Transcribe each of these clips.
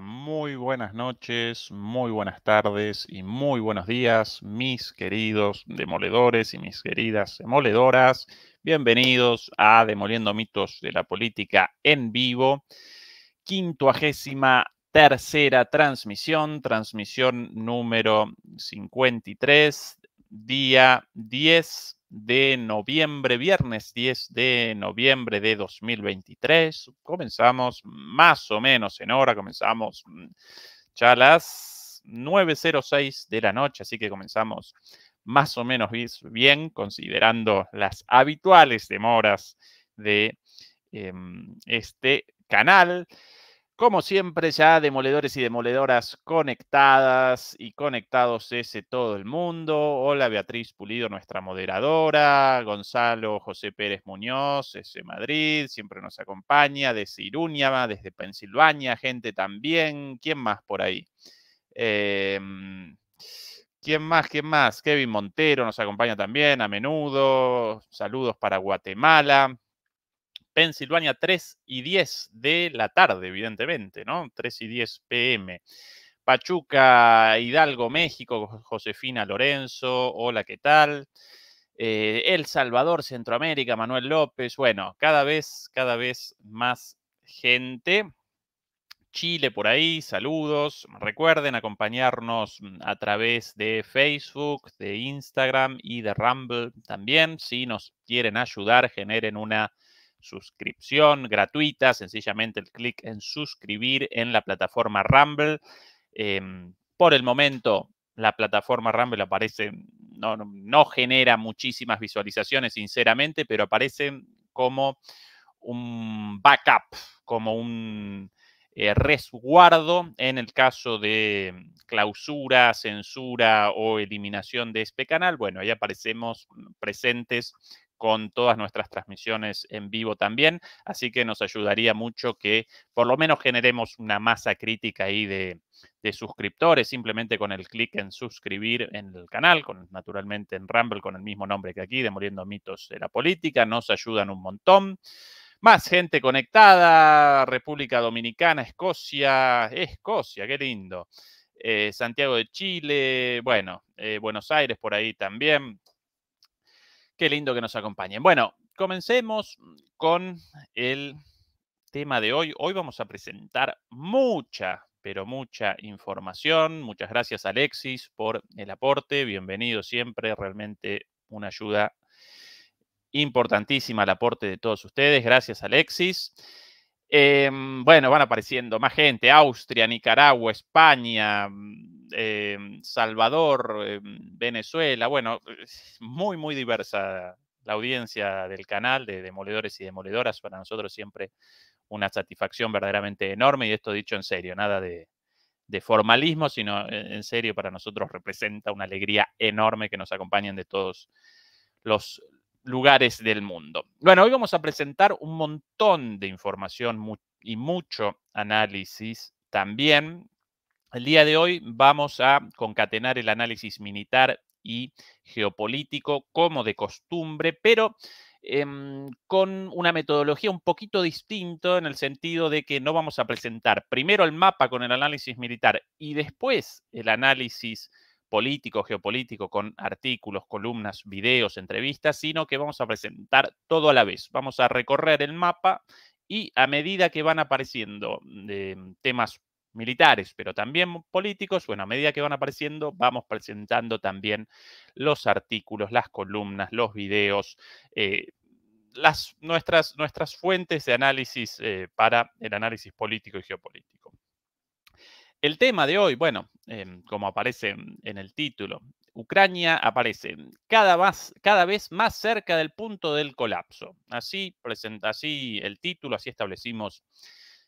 muy buenas noches, muy buenas tardes y muy buenos días, mis queridos demoledores y mis queridas demoledoras. Bienvenidos a Demoliendo mitos de la política en vivo, quintuagésima tercera transmisión, transmisión número 53, día 10 de noviembre, viernes 10 de noviembre de 2023. Comenzamos más o menos en hora, comenzamos mm, ya a las 9.06 de la noche, así que comenzamos más o menos bien, considerando las habituales demoras de em, este canal. Como siempre, ya demoledores y demoledoras conectadas y conectados ese todo el mundo. Hola Beatriz Pulido, nuestra moderadora. Gonzalo José Pérez Muñoz, ese Madrid, siempre nos acompaña. Desde va? desde Pensilvania, gente también. ¿Quién más por ahí? Em, ¿Quién más? ¿Quién más? Kevin Montero nos acompaña también a menudo. Saludos para Guatemala. Pensilvania 3 y 10 de la tarde, evidentemente, ¿no? 3 y 10 pm. Pachuca, Hidalgo, México, Josefina Lorenzo, hola, ¿qué tal? Eh, El Salvador, Centroamérica, Manuel López, bueno, cada vez, cada vez más gente. Chile por ahí, saludos. Recuerden acompañarnos mm, a través de Facebook, de Instagram y de Rumble también. Si nos quieren ayudar, generen una suscripción gratuita, sencillamente el clic en suscribir en la plataforma Rumble. Em, por el momento, la plataforma Rumble aparece, no, genera muchísimas visualizaciones, sinceramente, pero aparece como un backup, como un eh, resguardo en el caso de em, clausura, censura o eliminación de este canal. Bueno, ahí aparecemos mm, presentes con todas nuestras transmisiones en vivo también, así que nos ayudaría mucho que por lo menos generemos una masa crítica ahí de, suscriptores, simplemente con el clic en suscribir en el canal, con, naturalmente en Rumble con el mismo nombre que aquí, Demoliendo Mitos de la Política, nos ayudan un montón. Más gente conectada, República Dominicana, Escocia, Escocia, qué lindo. Eh, Santiago de Chile, bueno, eh, Buenos Aires por ahí también. Qué lindo que nos acompañen. Bueno, comencemos mm, con el tema de hoy. Hoy vamos a presentar mucha, pero mucha información. Muchas gracias Alexis por el aporte. Bienvenido siempre. Realmente una ayuda importantísima el aporte de todos ustedes. Gracias Alexis. Em, bueno, van apareciendo más gente. Austria, Nicaragua, España, mm, Em, Salvador, em, Venezuela, bueno, muy, muy diversa la audiencia del canal de demoledores y demoledoras. Para nosotros siempre una satisfacción verdaderamente enorme y esto dicho en serio, nada de, de formalismo, sino e-, en serio para nosotros representa una alegría enorme que nos acompañen de todos los lugares del mundo. Bueno, hoy vamos a presentar un montón de información y mucho análisis también. El día de hoy vamos a concatenar el análisis militar y geopolítico como de costumbre, pero em, con una metodología un poquito distinta en el sentido de que no vamos a presentar primero el mapa con el análisis militar y después el análisis político, geopolítico, con artículos, columnas, videos, entrevistas, sino que vamos a presentar todo a la vez. Vamos a recorrer el mapa y a medida que van apareciendo em, temas militares, pero también políticos, bueno, a medida que van apareciendo, vamos presentando también los artículos, las columnas, los videos, eh, nuestras, nuestras, fuentes de análisis eh, para el análisis político y geopolítico. El tema de hoy, bueno, em, como aparece en el título, Ucrania aparece cada, más, cada, vez más cerca del punto del colapso. Así, presenta, así el título, así establecimos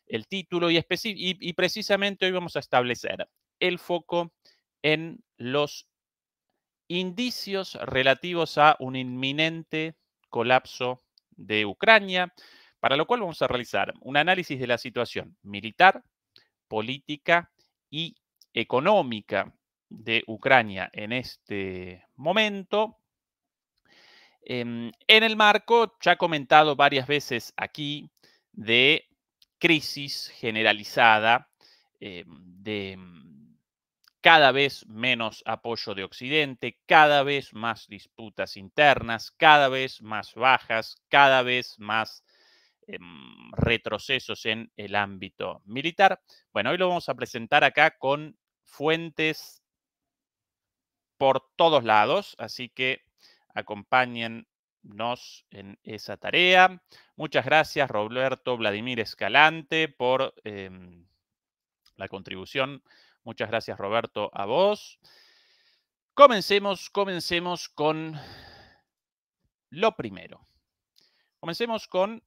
el título y, y precisamente hoy vamos a establecer el foco en los indicios relativos a un inminente colapso de Ucrania, para lo cual vamos a realizar un análisis de la situación militar, política y económica de Ucrania en este momento. Em, en el marco, ya comentado varias veces aquí, de crisis generalizada eh, de mm, cada vez menos apoyo de Occidente, cada vez más disputas internas, cada vez más bajas, cada vez más eh, mm, retrocesos en el ámbito militar. Bueno, hoy lo vamos a presentar acá con fuentes por todos lados, así que acompañen en esa tarea. Muchas gracias, Roberto Vladimir Escalante, por em, la contribución. Muchas gracias, Roberto, a vos. Comencemos, comencemos con lo primero. Comencemos con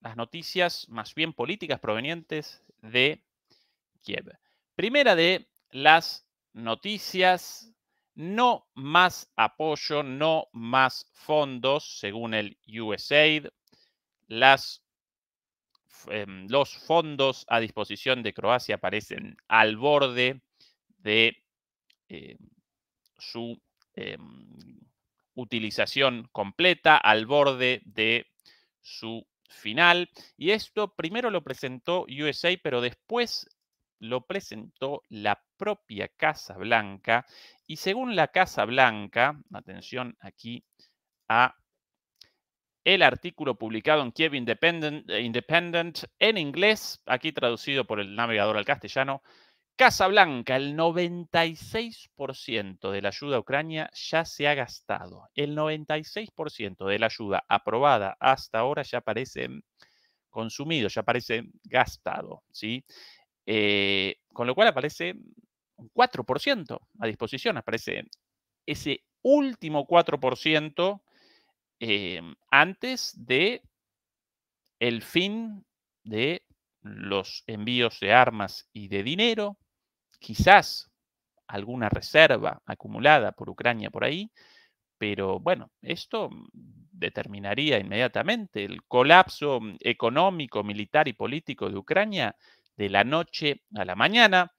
las noticias más bien políticas provenientes de Kiev. Primera de las noticias no más apoyo, no más fondos, según el USAID. Em, los fondos a disposición de Croacia parecen al borde de eh, su em, utilización completa, al borde de su final. Y esto primero lo presentó USAID, pero después lo presentó la propia Casa Blanca y según la Casa Blanca, atención aquí a el artículo publicado en Kiev eh, Independent, en inglés, aquí traducido por el navegador al castellano, Casa Blanca, el 96% de la ayuda a Ucrania ya se ha gastado. El 96% de la ayuda aprobada hasta ahora ya parece consumido, ya parece gastado, ¿sí? Eh, con lo cual aparece un 4% a disposición, aparece ese último 4% em, antes de el fin de los envíos de armas y de dinero, quizás alguna reserva acumulada por Ucrania por ahí, pero bueno, esto determinaría inmediatamente el colapso económico, militar y político de Ucrania de la noche a la mañana.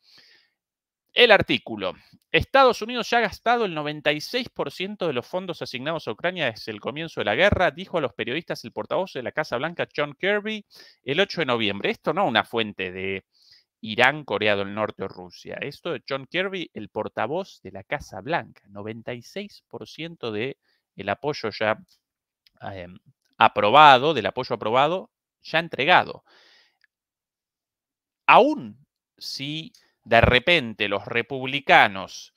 El artículo. Estados Unidos ya ha gastado el 96% de los fondos asignados a Ucrania desde el comienzo de la guerra, dijo a los periodistas el portavoz de la Casa Blanca, John Kirby, el 8 de noviembre. Esto no una fuente de Irán, Corea del Norte o Rusia. Esto de John Kirby, el portavoz de la Casa Blanca. 96% del el apoyo ya em, aprobado, del apoyo aprobado, ya entregado. Aún si de repente los republicanos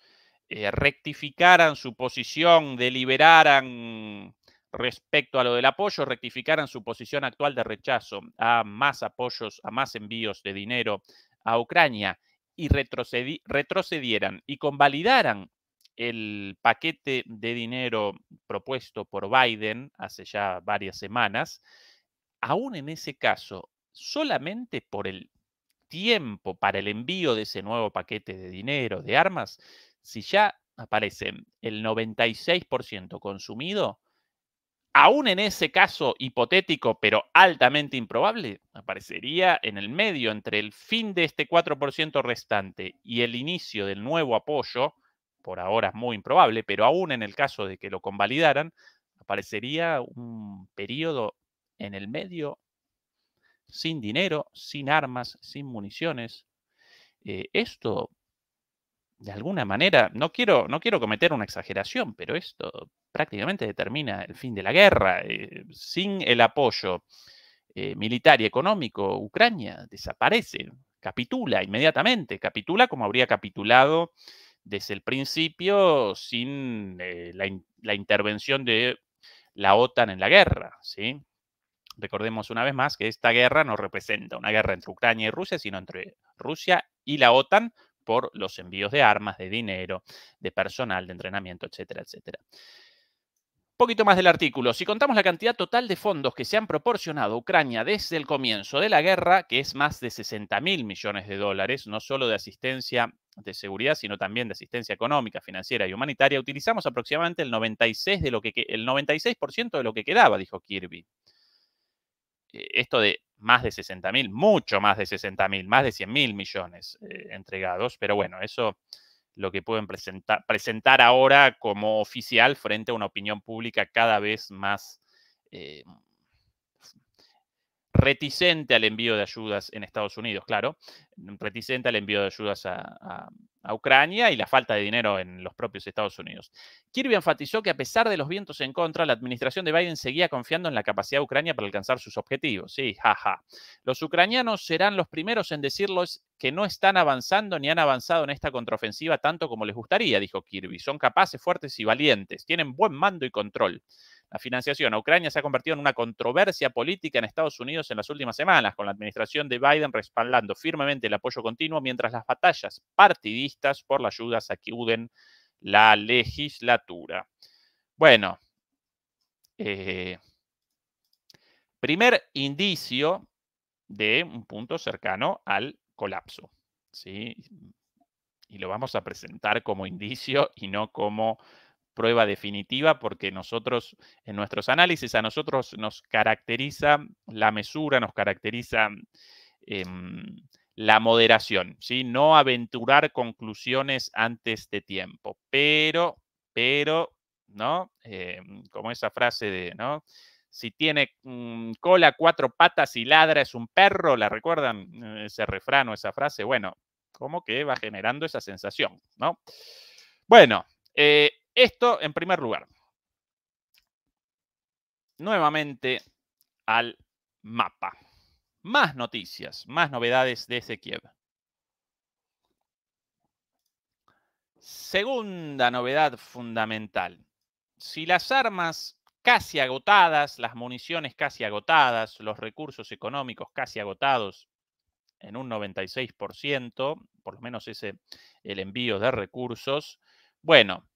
eh, rectificaran su posición, deliberaran respecto a lo del apoyo, rectificaran su posición actual de rechazo a más apoyos, a más envíos de dinero a Ucrania y retrocedieran y convalidaran el paquete de dinero propuesto por Biden hace ya varias semanas, aún en ese caso, solamente por el tiempo para el envío de ese nuevo paquete de dinero, de armas, si ya aparece el 96% consumido, aún en ese caso hipotético, pero altamente improbable, aparecería en el medio entre el fin de este 4% restante y el inicio del nuevo apoyo, por ahora es muy improbable, pero aún en el caso de que lo convalidaran, aparecería un periodo en el medio sin dinero, sin armas, sin municiones. Eh, esto, de alguna manera, no quiero, no quiero cometer una exageración, pero esto prácticamente determina el fin de la guerra. Eh, sin el apoyo eh, militar y económico, Ucrania desaparece, capitula inmediatamente, capitula como habría capitulado desde el principio sin la, la intervención de la OTAN en la guerra, ¿sí? Recordemos una vez más que esta guerra no representa una guerra entre Ucrania y Rusia, sino entre Rusia y la OTAN por los envíos de armas, de dinero, de personal, de entrenamiento, etcétera, etcétera. Un poquito más del artículo. Si contamos la cantidad total de fondos que se han proporcionado a Ucrania desde el comienzo de la guerra, que es más de 60 mil millones de dólares, no solo de asistencia de seguridad, sino también de asistencia económica, financiera y humanitaria, utilizamos aproximadamente el 96% de lo que, el 96 de lo que quedaba, dijo Kirby. Eh, esto de más de 60.000, mil, mucho más de 60.000, mil, más de 100 mil millones eh, entregados, pero bueno, eso lo que pueden presentar, presentar ahora como oficial frente a una opinión pública cada vez más, eh, reticente al envío de ayudas en Estados Unidos, claro, mm, reticente al envío de ayudas a, Ucrania y la falta de dinero en los propios Estados Unidos. Kirby enfatizó que a pesar de los vientos en contra, la administración de Biden seguía confiando en la capacidad de Ucrania para alcanzar sus objetivos. Sí, jaja. Los ucranianos serán los primeros en decirles que no están avanzando ni han avanzado en esta contraofensiva tanto como les gustaría, dijo Kirby. Son capaces, fuertes y valientes. Tienen buen mando y control. La financiación a Ucrania se ha convertido en una controversia política en Estados Unidos en las últimas semanas, con la administración de Biden respaldando firmemente el apoyo continuo mientras las batallas partidistas por la ayuda sacuden la legislatura. Bueno, eh, primer indicio de un punto cercano al colapso. ¿sí? Y lo vamos a presentar como indicio y no como prueba definitiva porque nosotros, en nuestros análisis, a nosotros nos caracteriza la mesura, nos caracteriza em, la moderación, ¿sí? No aventurar conclusiones antes de tiempo, pero, pero, ¿no? Em, como esa frase de, ¿no? Si tiene mm, cola, cuatro patas y ladra es un perro, ¿la recuerdan eh, ese refrán o esa frase? Bueno, como que va generando esa sensación, ¿no? Bueno, eh, esto en primer lugar. Nuevamente al mapa. Más noticias, más novedades ese Kiev. Segunda novedad fundamental. Si las armas casi agotadas, las municiones casi agotadas, los recursos económicos casi agotados en un 96%, por lo menos ese el envío de recursos. Bueno,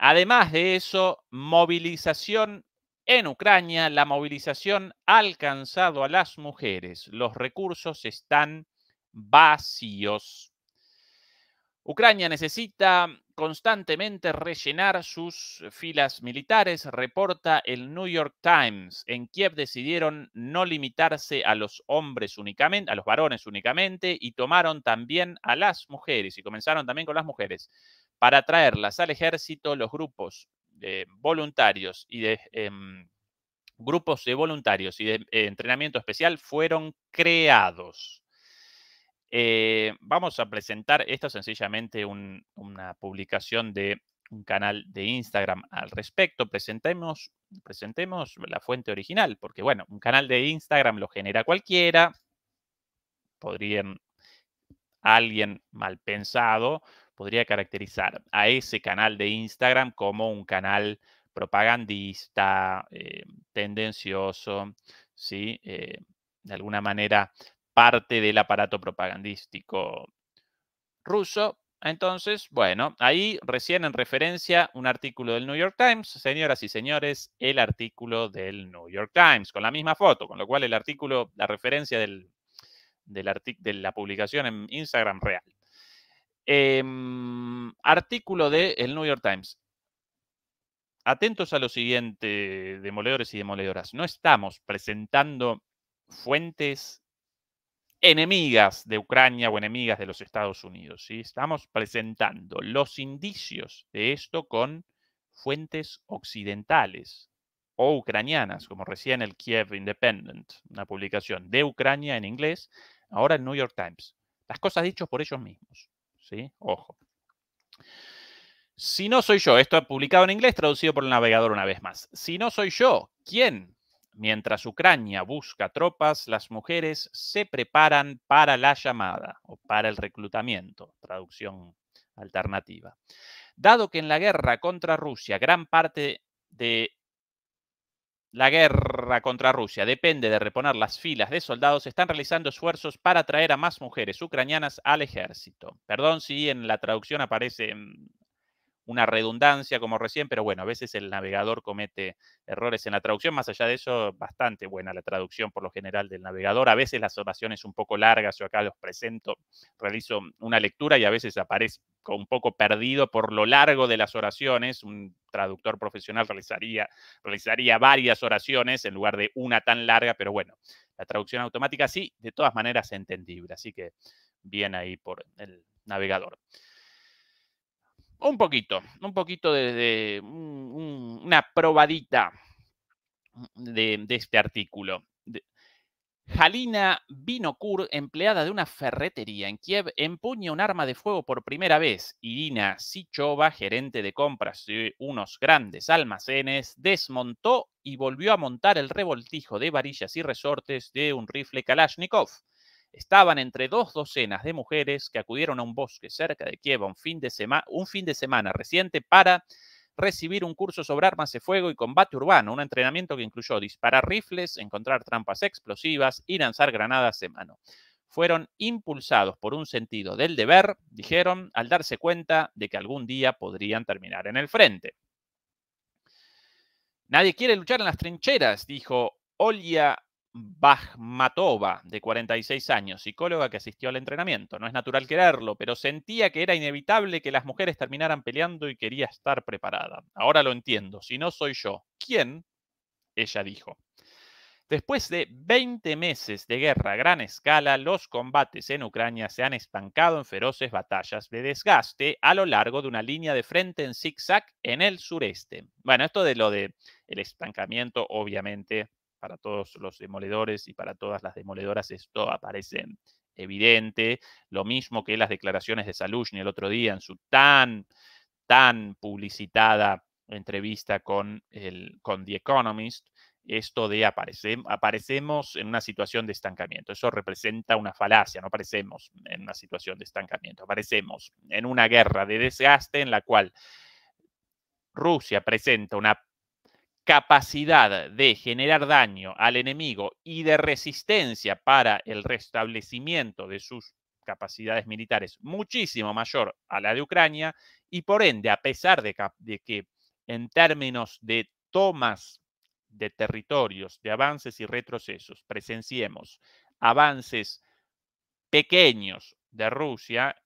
Además de eso, movilización en Ucrania, la movilización ha alcanzado a las mujeres. Los recursos están vacíos. Ucrania necesita constantemente rellenar sus filas militares, reporta el New York Times. En Kiev decidieron no limitarse a los hombres únicamente, a los varones únicamente, y tomaron también a las mujeres, y comenzaron también con las mujeres para traerlas al ejército, los grupos de voluntarios y de em, grupos de voluntarios y de eh, entrenamiento especial fueron creados. Eh, vamos a presentar, esto sencillamente una publicación de un canal de Instagram al respecto. Presentemos, presentemos la fuente original, porque bueno, un canal de Instagram lo genera cualquiera. Podrían alguien mal pensado podría caracterizar a ese canal de Instagram como un canal propagandista, eh, tendencioso, eh, de alguna manera parte del aparato propagandístico ruso. Entonces, bueno, ahí recién en referencia un artículo del New York Times, señoras y señores, el artículo del New York Times, con la misma foto, con lo cual el artículo, la referencia de la publicación en Instagram real. Em, artículo del New York Times. Atentos a lo siguiente, demoledores y demoledoras. No estamos presentando fuentes enemigas de Ucrania o enemigas de los Estados Unidos. Estamos presentando los indicios de esto con fuentes occidentales o ucranianas, como recién el Kiev Independent, una publicación de Ucrania en inglés, ahora el New York Times. Las cosas dichas por ellos mismos. Ojo. Si no soy yo, esto publicado en inglés, traducido por el navegador una vez más. Si no soy yo, ¿quién? Mientras Ucrania busca tropas, las mujeres se preparan para la llamada o para el reclutamiento, traducción alternativa. Dado que en la guerra contra Rusia gran parte de la guerra contra Rusia depende de reponer las filas de soldados. Están realizando esfuerzos para traer a más mujeres ucranianas al ejército. Perdón si en la traducción aparece mm, una redundancia como recién, pero bueno, a veces el navegador comete errores en la traducción. Más allá de eso, bastante buena la traducción por lo general del navegador. A veces las oraciones un poco largas, yo acá los presento, realizo una lectura y a veces aparezco un poco perdido por lo largo de las oraciones. Un traductor profesional realizaría, realizaría varias oraciones en lugar de una tan larga, pero bueno, la traducción automática sí, de todas maneras entendible. Así que bien ahí por el navegador. Un poquito, un poquito de, una probadita de, este artículo. Jalina Halina Vinokur, empleada de una ferretería en Kiev, empuña un arma de fuego por primera vez. Irina Sichova, gerente de compras de unos grandes almacenes, desmontó y volvió a montar el revoltijo de varillas y resortes de un rifle Kalashnikov estaban entre dos docenas de mujeres que acudieron a un bosque cerca de Kiev un fin de, semana reciente para recibir un curso sobre armas de fuego y combate urbano, un entrenamiento que incluyó disparar rifles, encontrar trampas explosivas y lanzar granadas de mano. Fueron impulsados por un sentido del deber, dijeron, al darse cuenta de que algún día podrían terminar en el frente. Nadie quiere luchar en las trincheras, dijo Olia Bajmatova, de 46 años, psicóloga que asistió al entrenamiento. No es natural quererlo, pero sentía que era inevitable que las mujeres terminaran peleando y quería estar preparada. Ahora lo entiendo. Si no soy yo, ¿quién? Ella dijo. Después de 20 meses de guerra a gran escala, los combates en Ucrania se han estancado en feroces batallas de desgaste a lo largo de una línea de frente en zigzag en el sureste. Bueno, esto de lo de el estancamiento obviamente para todos los demoledores y para todas las demoledoras esto aparece evidente. Lo mismo que las declaraciones de Salushny el otro día en su tan, tan publicitada entrevista con, el, con The Economist, esto de aparecemos en una situación de estancamiento. Eso representa una falacia, no aparecemos en una situación de estancamiento, aparecemos en una guerra de desgaste en la cual Rusia presenta una capacidad de generar daño al enemigo y de resistencia para el restablecimiento de sus capacidades militares muchísimo mayor a la de Ucrania y por ende, a pesar de, de que en términos de tomas de territorios, de avances y retrocesos, presenciemos avances pequeños de Rusia,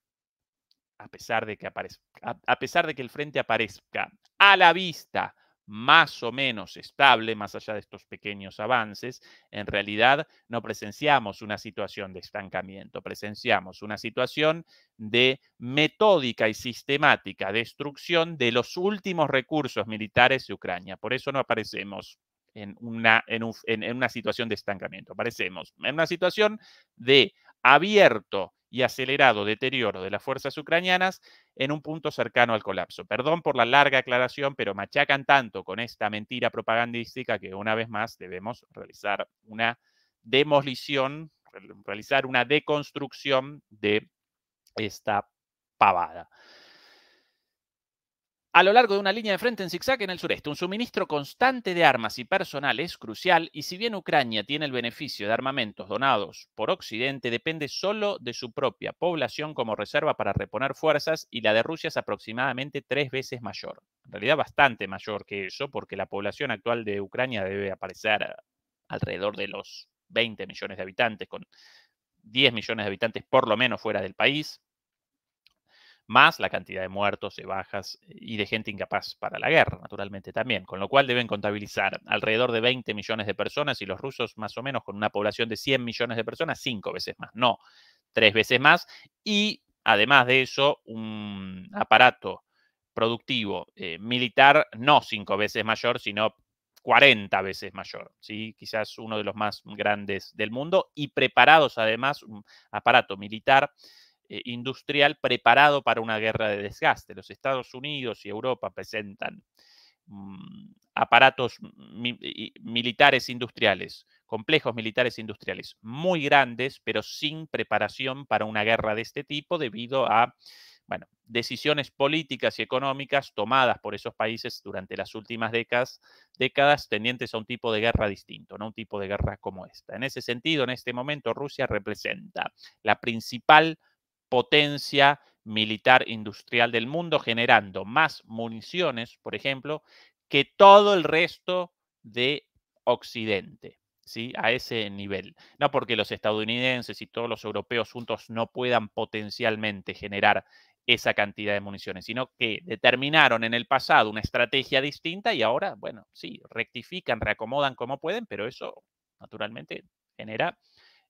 a pesar de que, aparezca, a pesar de que el frente aparezca a la vista, más o menos estable, más allá de estos pequeños avances, en realidad no presenciamos una situación de estancamiento, presenciamos una situación de metódica y sistemática destrucción de los últimos recursos militares de Ucrania. Por eso no aparecemos en una, en, una situación de estancamiento, aparecemos en una situación de abierto y acelerado deterioro de las fuerzas ucranianas en un punto cercano al colapso. Perdón por la larga aclaración, pero machacan tanto con esta mentira propagandística que una vez más debemos realizar una demolición, realizar una deconstrucción de esta pavada a lo largo de una línea de frente en zigzag en el sureste. Un suministro constante de armas y personal es crucial y si bien Ucrania tiene el beneficio de armamentos donados por Occidente, depende solo de su propia población como reserva para reponer fuerzas y la de Rusia es aproximadamente tres veces mayor. En realidad bastante mayor que eso porque la población actual de Ucrania debe aparecer alrededor de los 20 millones de habitantes, con 10 millones de habitantes por lo menos fuera del país más la cantidad de muertos, de bajas y de gente incapaz para la guerra, naturalmente también, con lo cual deben contabilizar alrededor de 20 millones de personas y los rusos más o menos con una población de 100 millones de personas, cinco veces más, no, tres veces más, y además de eso, un aparato productivo eh, militar no cinco veces mayor, sino 40 veces mayor, ¿sí? quizás uno de los más grandes del mundo, y preparados además un aparato militar eh, industrial preparado para una guerra de desgaste. Los Estados Unidos y Europa presentan mm, aparatos militares industriales, complejos militares industriales muy grandes, pero sin preparación para una guerra de este tipo debido a bueno, decisiones políticas y económicas tomadas por esos países durante las últimas décadas, décadas tendientes a un tipo de guerra distinto, no un tipo de guerra como esta. En ese sentido, en este momento, Rusia representa la principal potencia militar industrial del mundo, generando más municiones, por ejemplo, que todo el resto de Occidente. ¿Sí? A ese nivel. No porque los estadounidenses y todos los europeos juntos no puedan potencialmente generar esa cantidad de municiones, sino que determinaron en el pasado una estrategia distinta y ahora, bueno, sí, rectifican, reacomodan como pueden, pero eso naturalmente genera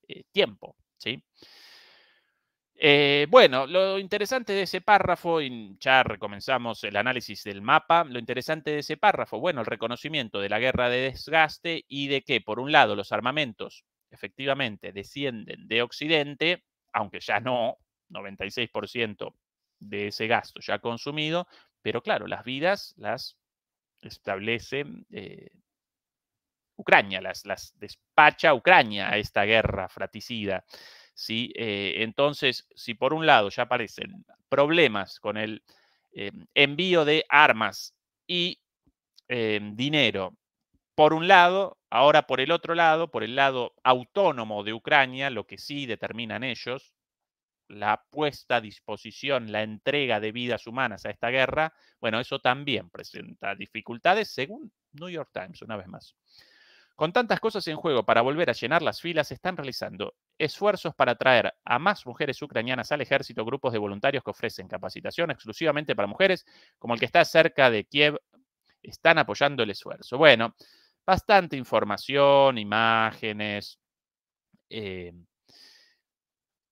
eh, tiempo, ¿sí? Eh, bueno, lo interesante de ese párrafo, y ya recomenzamos el análisis del mapa, lo interesante de ese párrafo, bueno, el reconocimiento de la guerra de desgaste y de que, por un lado, los armamentos efectivamente descienden de Occidente, aunque ya no, 96% de ese gasto ya consumido, pero claro, las vidas las establece eh, Ucrania, las, las despacha Ucrania a esta guerra fratricida. ¿sí? Eh, entonces, si por un lado ya aparecen problemas con el eh, envío de armas y eh, dinero, por un lado, ahora por el otro lado, por el lado autónomo de Ucrania, lo que sí determinan ellos, la puesta a disposición, la entrega de vidas humanas a esta guerra, bueno, eso también presenta dificultades, según New York Times, una vez más. Con tantas cosas en juego para volver a llenar las filas, están realizando esfuerzos para atraer a más mujeres ucranianas al ejército, grupos de voluntarios que ofrecen capacitación exclusivamente para mujeres, como el que está cerca de Kiev, están apoyando el esfuerzo. Bueno, bastante información, imágenes. Eh,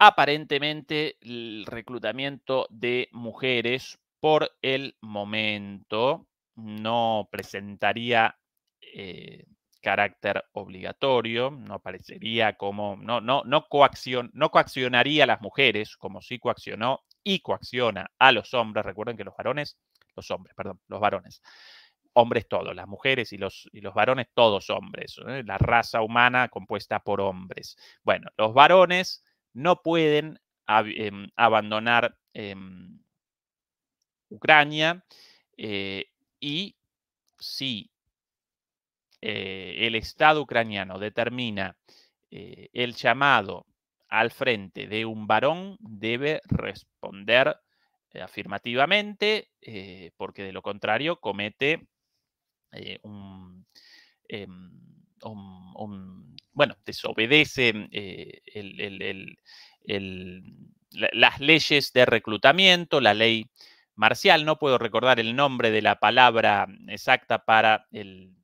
aparentemente el reclutamiento de mujeres por el momento no presentaría... Eh, carácter obligatorio, no aparecería como, no, no, no, coacción no coaccionaría a las mujeres como sí coaccionó y coacciona a los hombres. Recuerden que los varones, los hombres, perdón, los varones, hombres todos, las mujeres y los, y los varones todos hombres, ¿eh? la raza humana compuesta por hombres. Bueno, los varones no pueden em, abandonar em, Ucrania eh, y sí eh, el Estado ucraniano determina eh, el llamado al frente de un varón, debe responder eh, afirmativamente, porque de lo contrario comete un, Bueno, desobedece mm, las leyes de reclutamiento, la ley marcial, no puedo recordar el nombre de la palabra exacta para el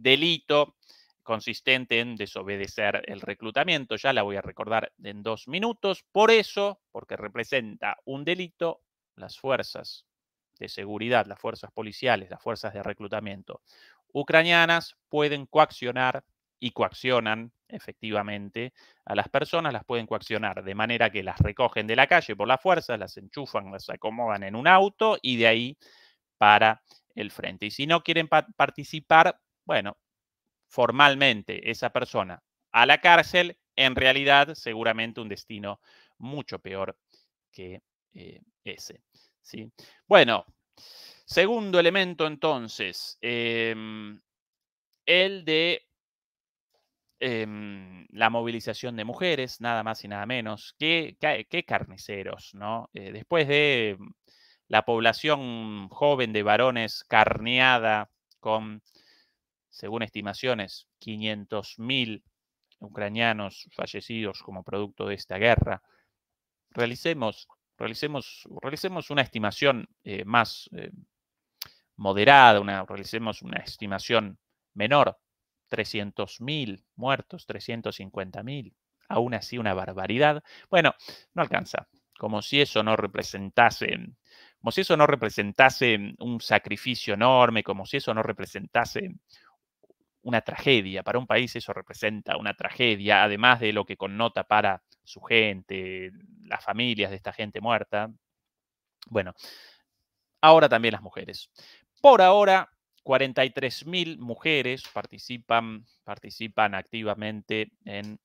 delito consistente en desobedecer el reclutamiento. Ya la voy a recordar en dos minutos. Por eso, porque representa un delito, las fuerzas de seguridad, las fuerzas policiales, las fuerzas de reclutamiento ucranianas pueden coaccionar y coaccionan efectivamente a las personas, las pueden coaccionar de manera que las recogen de la calle por la fuerza, las enchufan, las acomodan en un auto y de ahí para el frente. Y si no quieren participar, bueno, formalmente esa persona a la cárcel, en realidad seguramente un destino mucho peor que eh, ese. ¿sí? Bueno, segundo elemento entonces, em, el de em, la movilización de mujeres, nada más y nada menos. Qué, carniceros, ¿no? Eh, después de em, la población joven de varones carneada con según estimaciones, 500.000 ucranianos fallecidos como producto de esta guerra. Realicemos, realicemos, realicemos una estimación eh, más eh, moderada, una, realicemos una estimación menor, 300.000 muertos, 350.000, aún así una barbaridad. Bueno, no alcanza, como si eso no representase como si eso no representase un sacrificio enorme, como si eso no representase una tragedia, para un país eso representa una tragedia, además de lo que connota para su gente, las familias de esta gente muerta. Bueno, ahora también las mujeres. Por ahora, 43.000 mujeres participan, participan activamente en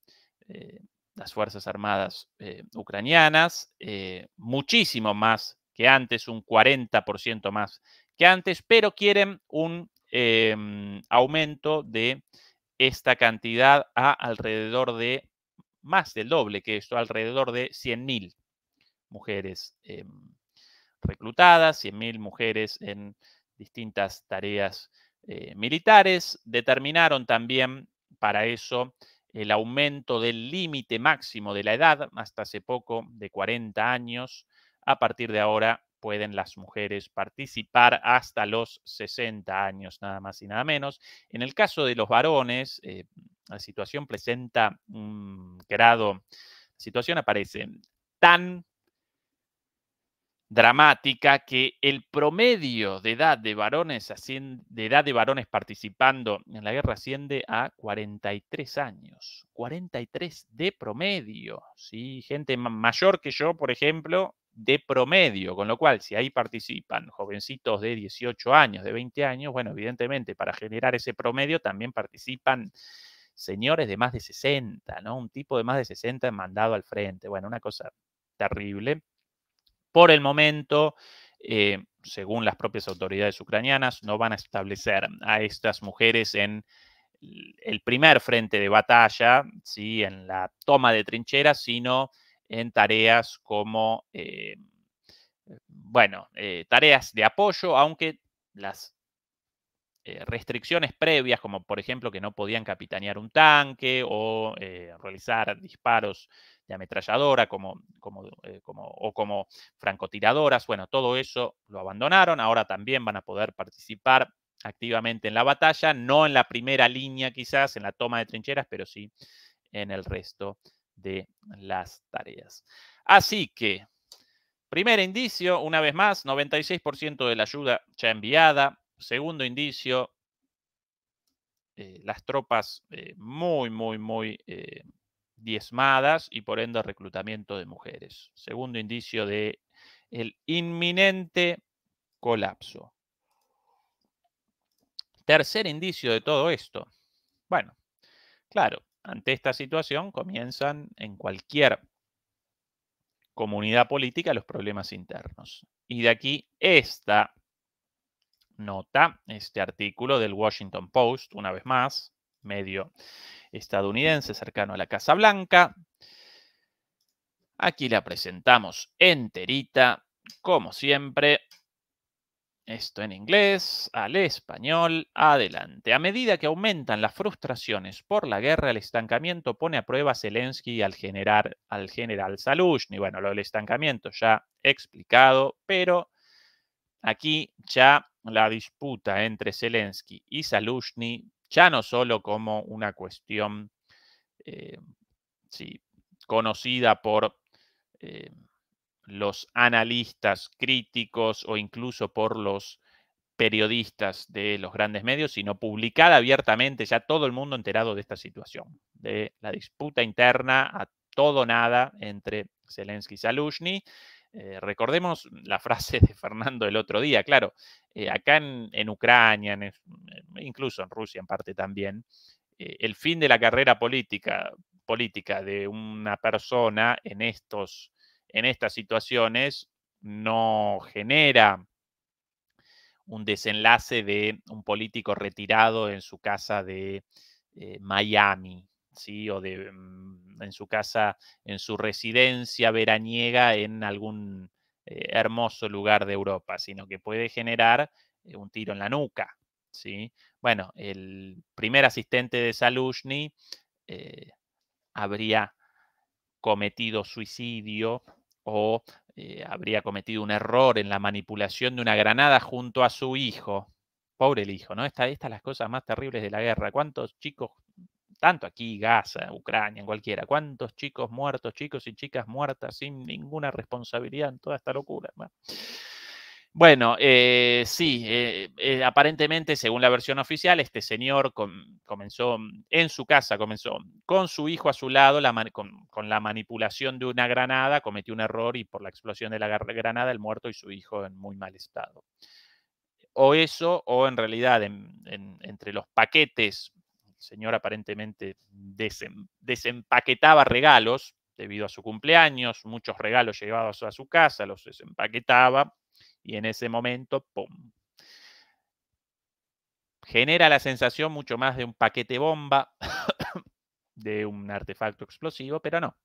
eh, las Fuerzas Armadas eh, ucranianas, eh, muchísimo más que antes, un 40% más que antes, pero quieren un Em, aumento de esta cantidad a alrededor de más del doble que esto, alrededor de 100.000 mujeres em, reclutadas, 100.000 mujeres en distintas tareas eh, militares. Determinaron también para eso el aumento del límite máximo de la edad, hasta hace poco de 40 años, a partir de ahora pueden las mujeres participar hasta los 60 años, nada más y nada menos. En el caso de los varones, eh, la situación presenta un grado, la situación aparece tan dramática que el promedio de edad de varones de edad de varones participando en la guerra asciende a 43 años, 43 de promedio, ¿sí? gente mayor que yo, por ejemplo, de promedio, con lo cual si ahí participan jovencitos de 18 años, de 20 años, bueno, evidentemente para generar ese promedio también participan señores de más de 60, ¿no? Un tipo de más de 60 mandado al frente, bueno, una cosa terrible. Por el momento, eh, según las propias autoridades ucranianas, no van a establecer a estas mujeres en el primer frente de batalla, ¿sí? en la toma de trincheras, sino en tareas como, eh, bueno, eh, tareas de apoyo, aunque las eh, restricciones previas, como por ejemplo que no podían capitanear un tanque o realizar disparos de ametralladora como, como, o como francotiradoras, bueno, todo eso lo abandonaron, ahora también van a poder participar activamente en la batalla, no en la primera línea quizás, en la toma de trincheras, pero sí en el resto de las tareas. Así que, primer indicio, una vez más, 96% de la ayuda ya enviada. Segundo indicio, eh, las tropas eh, muy, muy, muy eh, diezmadas y por ende reclutamiento de mujeres. Segundo indicio de el inminente colapso. Tercer indicio de todo esto. Bueno, claro, ante esta situación comienzan en cualquier comunidad política los problemas internos. Y de aquí esta nota, este artículo del Washington Post, una vez más, medio estadounidense cercano a la Casa Blanca. Aquí la presentamos enterita, como siempre, esto en inglés, al español, adelante. A medida que aumentan las frustraciones por la guerra, el estancamiento pone a prueba a Zelensky al, generar, al general Salushny. Bueno, lo del estancamiento ya explicado, pero aquí ya la disputa entre Zelensky y Salushny, ya no solo como una cuestión eh, sí, conocida por... Eh, los analistas críticos o incluso por los periodistas de los grandes medios, sino publicada abiertamente, ya todo el mundo enterado de esta situación, de la disputa interna a todo nada entre Zelensky y Salushny. Eh, recordemos la frase de Fernando el otro día, claro, eh, acá en, Ucrania, incluso en Rusia en parte también, eh, el fin de la carrera política, política de una persona en estos en estas situaciones no genera un desenlace de un político retirado en su casa de eh, Miami, ¿sí? o de, mm, en su casa, en su residencia veraniega en algún eh, hermoso lugar de Europa, sino que puede generar eh, un tiro en la nuca. ¿sí? Bueno, el primer asistente de Salushny habría cometido suicidio o eh, habría cometido un error en la manipulación de una granada junto a su hijo. Pobre el hijo, ¿no? Estas son las cosas más terribles de la guerra. ¿Cuántos chicos, tanto aquí, Gaza, Ucrania, cualquiera, cuántos chicos muertos, chicos y chicas muertas sin ninguna responsabilidad en toda esta locura? Bueno, eh, sí, eh, eh, aparentemente, según la versión oficial, este señor comenzó mm, en su casa, comenzó con su hijo a su lado, con, la manipulación de una granada, cometió un error y por la explosión de la granada, el muerto y su hijo en muy mal estado. O eso, o en realidad, entre los paquetes, el señor aparentemente desempaquetaba regalos debido a su cumpleaños, muchos regalos llevados a su casa, los desempaquetaba y en ese momento, ¡pum! Genera la sensación mucho más de un paquete bomba, de un artefacto explosivo, pero no.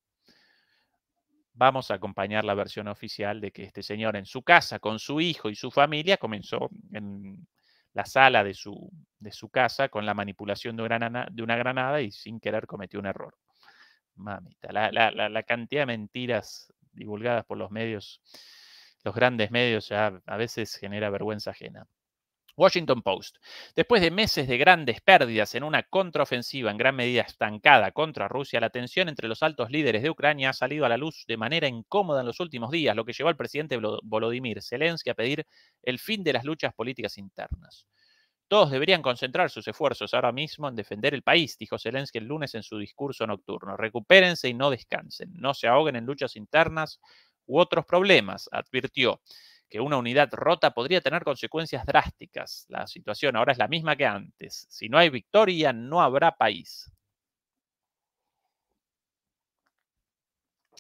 Vamos a acompañar la versión oficial de que este señor en su casa, con su hijo y su familia, comenzó en la sala de su, de su casa con la manipulación de una, granada, de una granada y sin querer cometió un error. Mamita, la, la cantidad de mentiras divulgadas por los medios los grandes medios ya a veces genera vergüenza ajena. Washington Post. Después de meses de grandes pérdidas en una contraofensiva en gran medida estancada contra Rusia, la tensión entre los altos líderes de Ucrania ha salido a la luz de manera incómoda en los últimos días, lo que llevó al presidente Volodymyr Zelensky a pedir el fin de las luchas políticas internas. Todos deberían concentrar sus esfuerzos ahora mismo en defender el país, dijo Zelensky el lunes en su discurso nocturno. Recupérense y no descansen, no se ahoguen en luchas internas u otros problemas, advirtió que una unidad rota podría tener consecuencias drásticas. La situación ahora es la misma que antes. Si no hay victoria, no habrá país.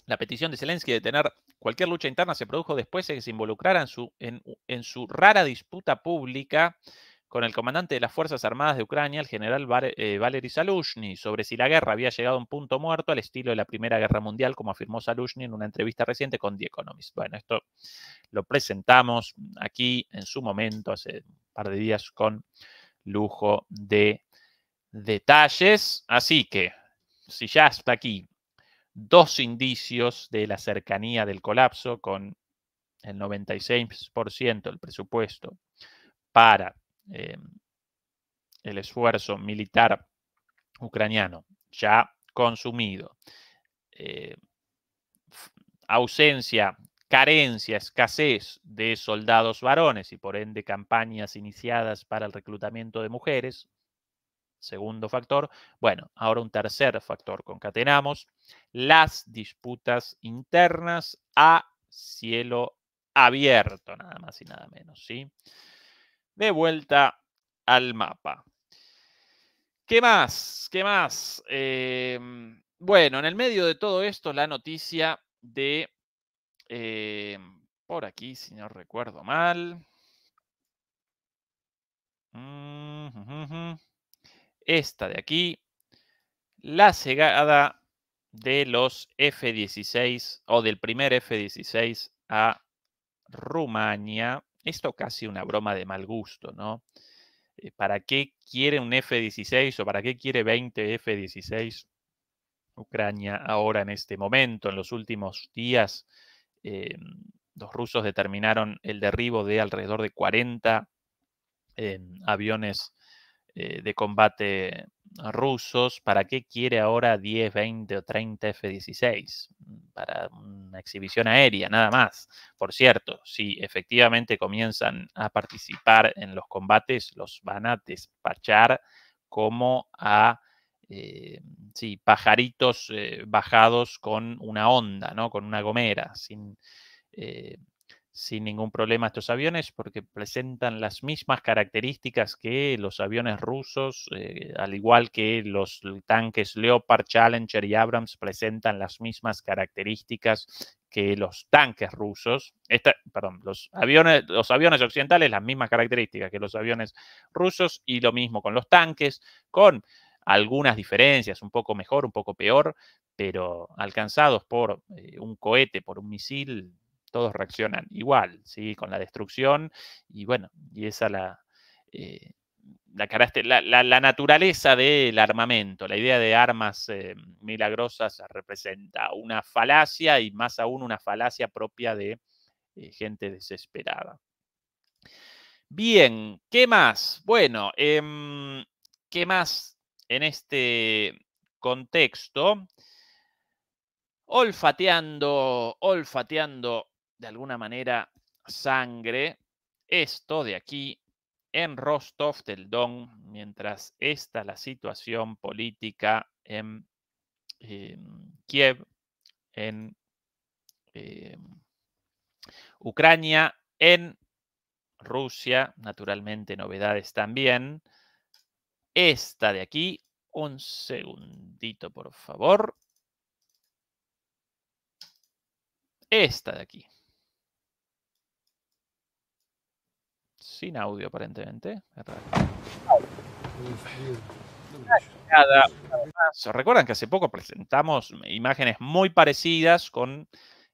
La petición de Zelensky de tener cualquier lucha interna se produjo después de que se involucraran en, en, su rara disputa pública con el comandante de las Fuerzas Armadas de Ucrania, el general eh, Valery Salushny, sobre si la guerra había llegado a un punto muerto al estilo de la Primera Guerra Mundial, como afirmó Salushny en una entrevista reciente con The Economist. Bueno, esto lo presentamos aquí en su momento, hace un par de días, con lujo de detalles. Así que, si ya está aquí, dos indicios de la cercanía del colapso con el 96% del presupuesto para eh, el esfuerzo militar ucraniano ya consumido, eh, ausencia, carencia, escasez de soldados varones y por ende campañas iniciadas para el reclutamiento de mujeres, segundo factor. Bueno, ahora un tercer factor concatenamos, las disputas internas a cielo abierto, nada más y nada menos, ¿sí? de vuelta al mapa. ¿Qué más? ¿Qué más? Em, bueno, en el medio de todo esto, la noticia de... Em, por aquí, si no recuerdo mal. Esta de aquí. La llegada de los F-16 o del primer F-16 a Rumania esto casi una broma de mal gusto, ¿no? Eh, ¿Para qué quiere un F-16 o para qué quiere 20 F-16 Ucrania ahora en este momento? En los últimos días, eh, los rusos determinaron el derribo de alrededor de 40 eh, aviones eh, de, combate rusos, ¿para qué quiere ahora 10, 20 o 30 F-16? Para una exhibición aérea, nada más. Por cierto, si efectivamente comienzan a participar en los combates, los van a despachar como a eh, si pajaritos eh, bajados con una onda, ¿no? con una gomera, sin, sin ningún problema estos aviones porque presentan las mismas características que los aviones rusos, eh, al igual que los tanques Leopard, Challenger y Abrams presentan las mismas características que los tanques rusos, esta, perdón, los aviones, los aviones occidentales, las mismas características que los aviones rusos y lo mismo con los tanques, con algunas diferencias, un poco mejor, un poco peor, pero alcanzados por eh, un cohete, por un misil, todos reaccionan igual, ¿sí? Con la destrucción y bueno, y esa la... Eh, la, naturaleza del armamento, la idea de armas eh, milagrosas representa una falacia y más aún una falacia propia de eh, gente desesperada. Bien, ¿qué más? Bueno, em, ¿qué más en este contexto? Olfateando, olfateando de alguna manera sangre, esto de aquí en Rostov del Don, mientras esta la situación política en, eh, Kiev, en eh, Ucrania, en Rusia, naturalmente novedades también. Esta de aquí, un segundito por favor. Esta de aquí. sin audio aparentemente. Nada, Recuerdan que hace poco presentamos imágenes muy parecidas con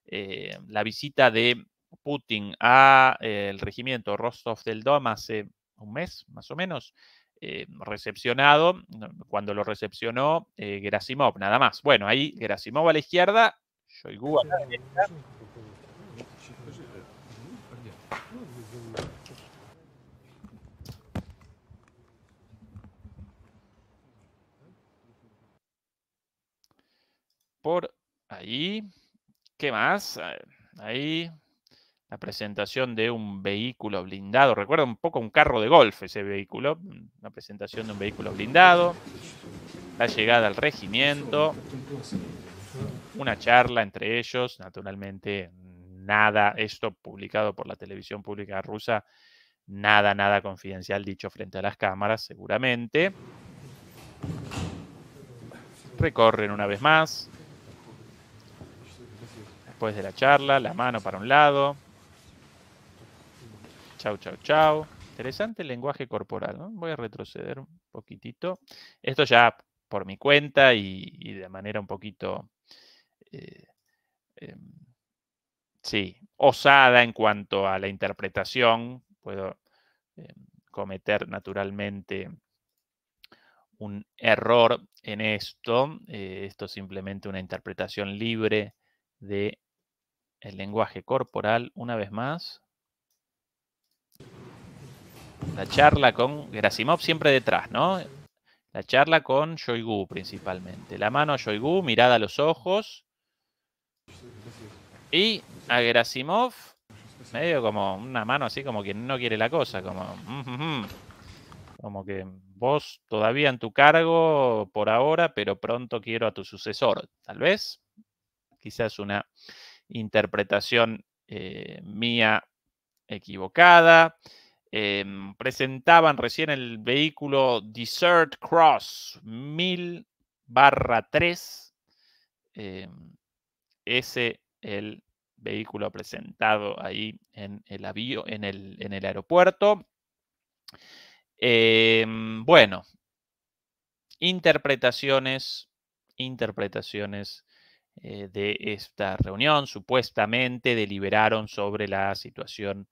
eh, la visita de Putin al eh, el regimiento Rostov del Don hace un mes, más o menos, eh, recepcionado. Cuando lo recepcionó, Gerasimov, nada más. Bueno, ahí Gerasimov a la izquierda, Shoigu a la por ahí. ¿Qué más? Ahí la presentación de un vehículo blindado. Recuerda un poco un carro de golf ese vehículo. La presentación de un vehículo blindado. La llegada al regimiento. Una charla entre ellos. Naturalmente, nada. Esto publicado por la televisión pública rusa. Nada, nada confidencial dicho frente a las cámaras, seguramente. Recorren una vez más después de la charla, la mano para un lado. Chau, chau, chau. Interesante el lenguaje corporal, Voy a retroceder un poquitito. Esto ya por mi cuenta y, de manera un poquito, eh, em, sí, osada en cuanto a la interpretación. Puedo em, cometer naturalmente un error en esto. Eh, esto es simplemente una interpretación libre de el lenguaje corporal una vez más. La charla con Grasimov siempre detrás, ¿no? La charla con Shoigu principalmente. La mano a Shoigu, mirada a los ojos. Y a Grasimov, medio como una mano así como quien no quiere la cosa, como... Como que vos todavía en tu cargo por ahora, pero pronto quiero a tu sucesor, tal vez. Quizás una interpretación eh, mía equivocada. Em, presentaban recién el vehículo Desert Cross 1000 barra 3. Em, ese el vehículo presentado ahí en el, avión, en el, en el aeropuerto. Em, bueno, interpretaciones, interpretaciones eh, de esta reunión. Supuestamente deliberaron sobre la situación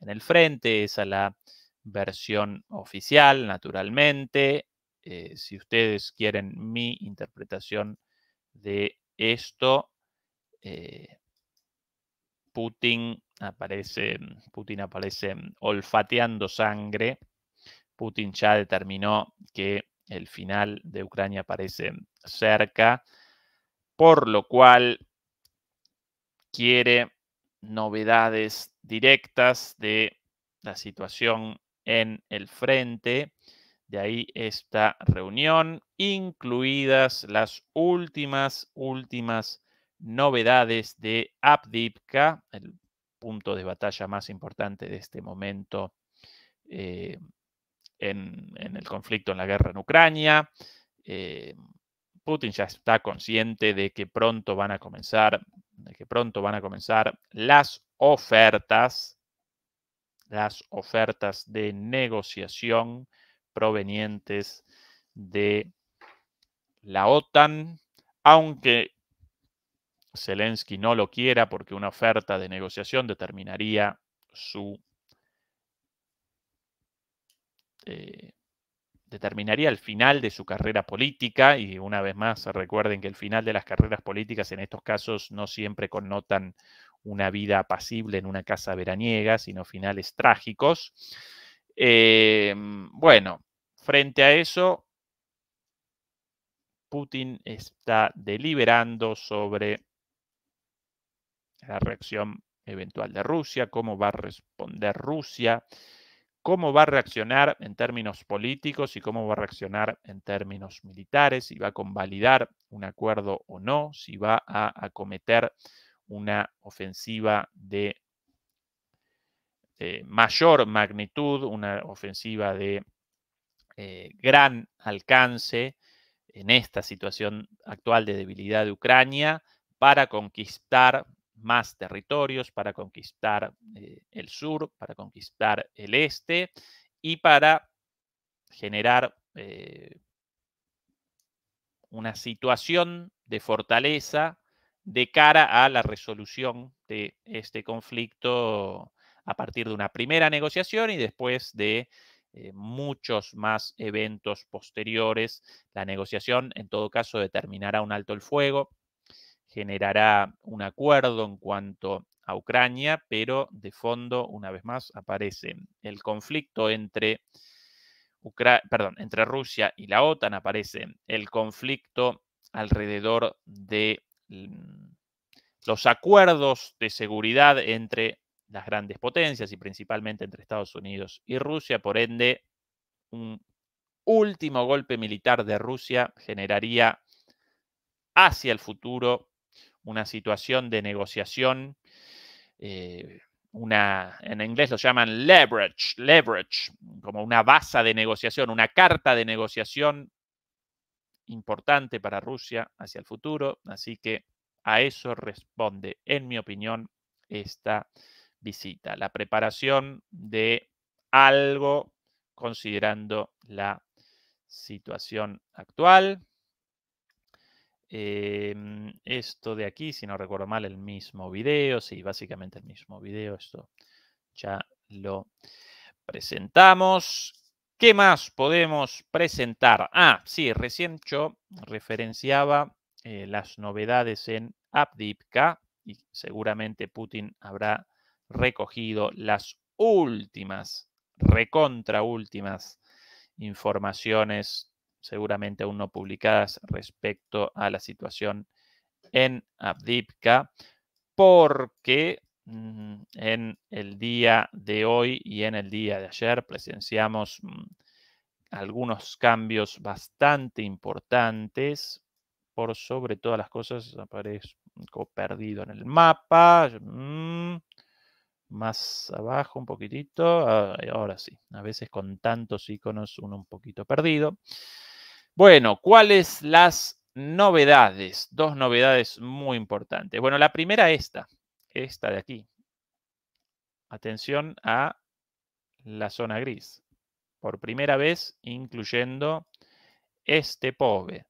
en el frente, esa es la versión oficial, naturalmente. Eh, si ustedes quieren mi interpretación de esto, eh, Putin aparece, Putin aparece olfateando sangre. Putin ya determinó que el final de Ucrania parece cerca por lo cual quiere novedades directas de la situación en el frente. De ahí esta reunión, incluidas las últimas, últimas novedades de Abdipka, el punto de batalla más importante de este momento eh, en, el conflicto, en la guerra en Ucrania. Eh, Putin ya está consciente de que pronto van a comenzar, que pronto van a comenzar las ofertas, las ofertas de negociación provenientes de la OTAN, aunque Zelensky no lo quiera porque una oferta de negociación determinaría su eh, determinaría el final de su carrera política y una vez más recuerden que el final de las carreras políticas en estos casos no siempre connotan una vida pasible en una casa veraniega, sino finales trágicos. Em, bueno, frente a eso, Putin está deliberando sobre la reacción eventual de Rusia, cómo va a responder Rusia cómo va a reaccionar en términos políticos y cómo va a reaccionar en términos militares, si va a convalidar un acuerdo o no, si va a acometer una ofensiva de eh, mayor magnitud, una ofensiva de eh, gran alcance en esta situación actual de debilidad de Ucrania para conquistar más territorios para conquistar eh, el sur, para conquistar el este y para generar eh, una situación de fortaleza de cara a la resolución de este conflicto a partir de una primera negociación y después de eh, muchos más eventos posteriores. La negociación, en todo caso, determinará un alto el fuego, generará un acuerdo en cuanto a Ucrania, pero de fondo, una vez más, aparece el conflicto entre, entre Rusia y la OTAN, aparece el conflicto alrededor de mm, los acuerdos de seguridad entre las grandes potencias y principalmente entre Estados Unidos y Rusia. Por ende, un último golpe militar de Rusia generaría hacia el futuro una situación de negociación, eh, una, en inglés lo llaman leverage, leverage, como una base de negociación, una carta de negociación importante para Rusia hacia el futuro. Así que a eso responde, en mi opinión, esta visita, la preparación de algo considerando la situación actual, Em, esto de aquí, si no recuerdo mal, el mismo video, sí, básicamente el mismo video, esto ya lo presentamos. ¿Qué más podemos presentar? Ah, sí, recién yo referenciaba eh, las novedades en k y seguramente Putin habrá recogido las últimas, recontra últimas informaciones seguramente aún no publicadas respecto a la situación en Abdipka, porque mm, en el día de hoy y en el día de ayer presenciamos mm, algunos cambios bastante importantes. Por sobre todas las cosas aparezco mm, perdido en el mapa. Más abajo un poquitito. Ahora sí, a veces con tantos iconos uno un poquito perdido. Bueno, ¿cuáles las novedades? Dos novedades muy importantes. Bueno, la primera esta, esta de aquí. Atención a la zona gris. Por primera vez incluyendo este pobre.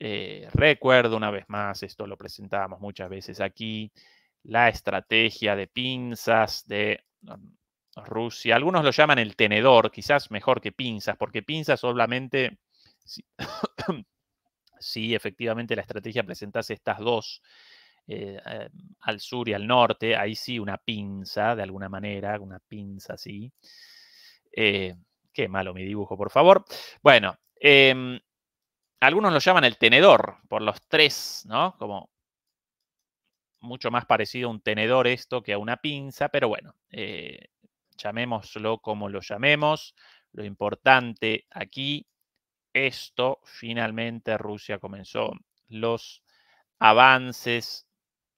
Eh, recuerdo una vez más, esto lo presentábamos muchas veces aquí, la estrategia de pinzas de mm, Rusia. Algunos lo llaman el tenedor, quizás mejor que pinzas, porque pinzas solamente si, efectivamente la estrategia presentase estas dos, eh, eh, al sur y al norte, ahí sí una pinza, de alguna manera, una pinza así. Eh, qué malo mi dibujo, por favor. Bueno, em, algunos lo llaman el tenedor, por los tres, ¿no? Como mucho más parecido a un tenedor esto que a una pinza, pero bueno, llamémoslo como lo llamemos. Lo importante aquí esto, finalmente Rusia comenzó mm. los avances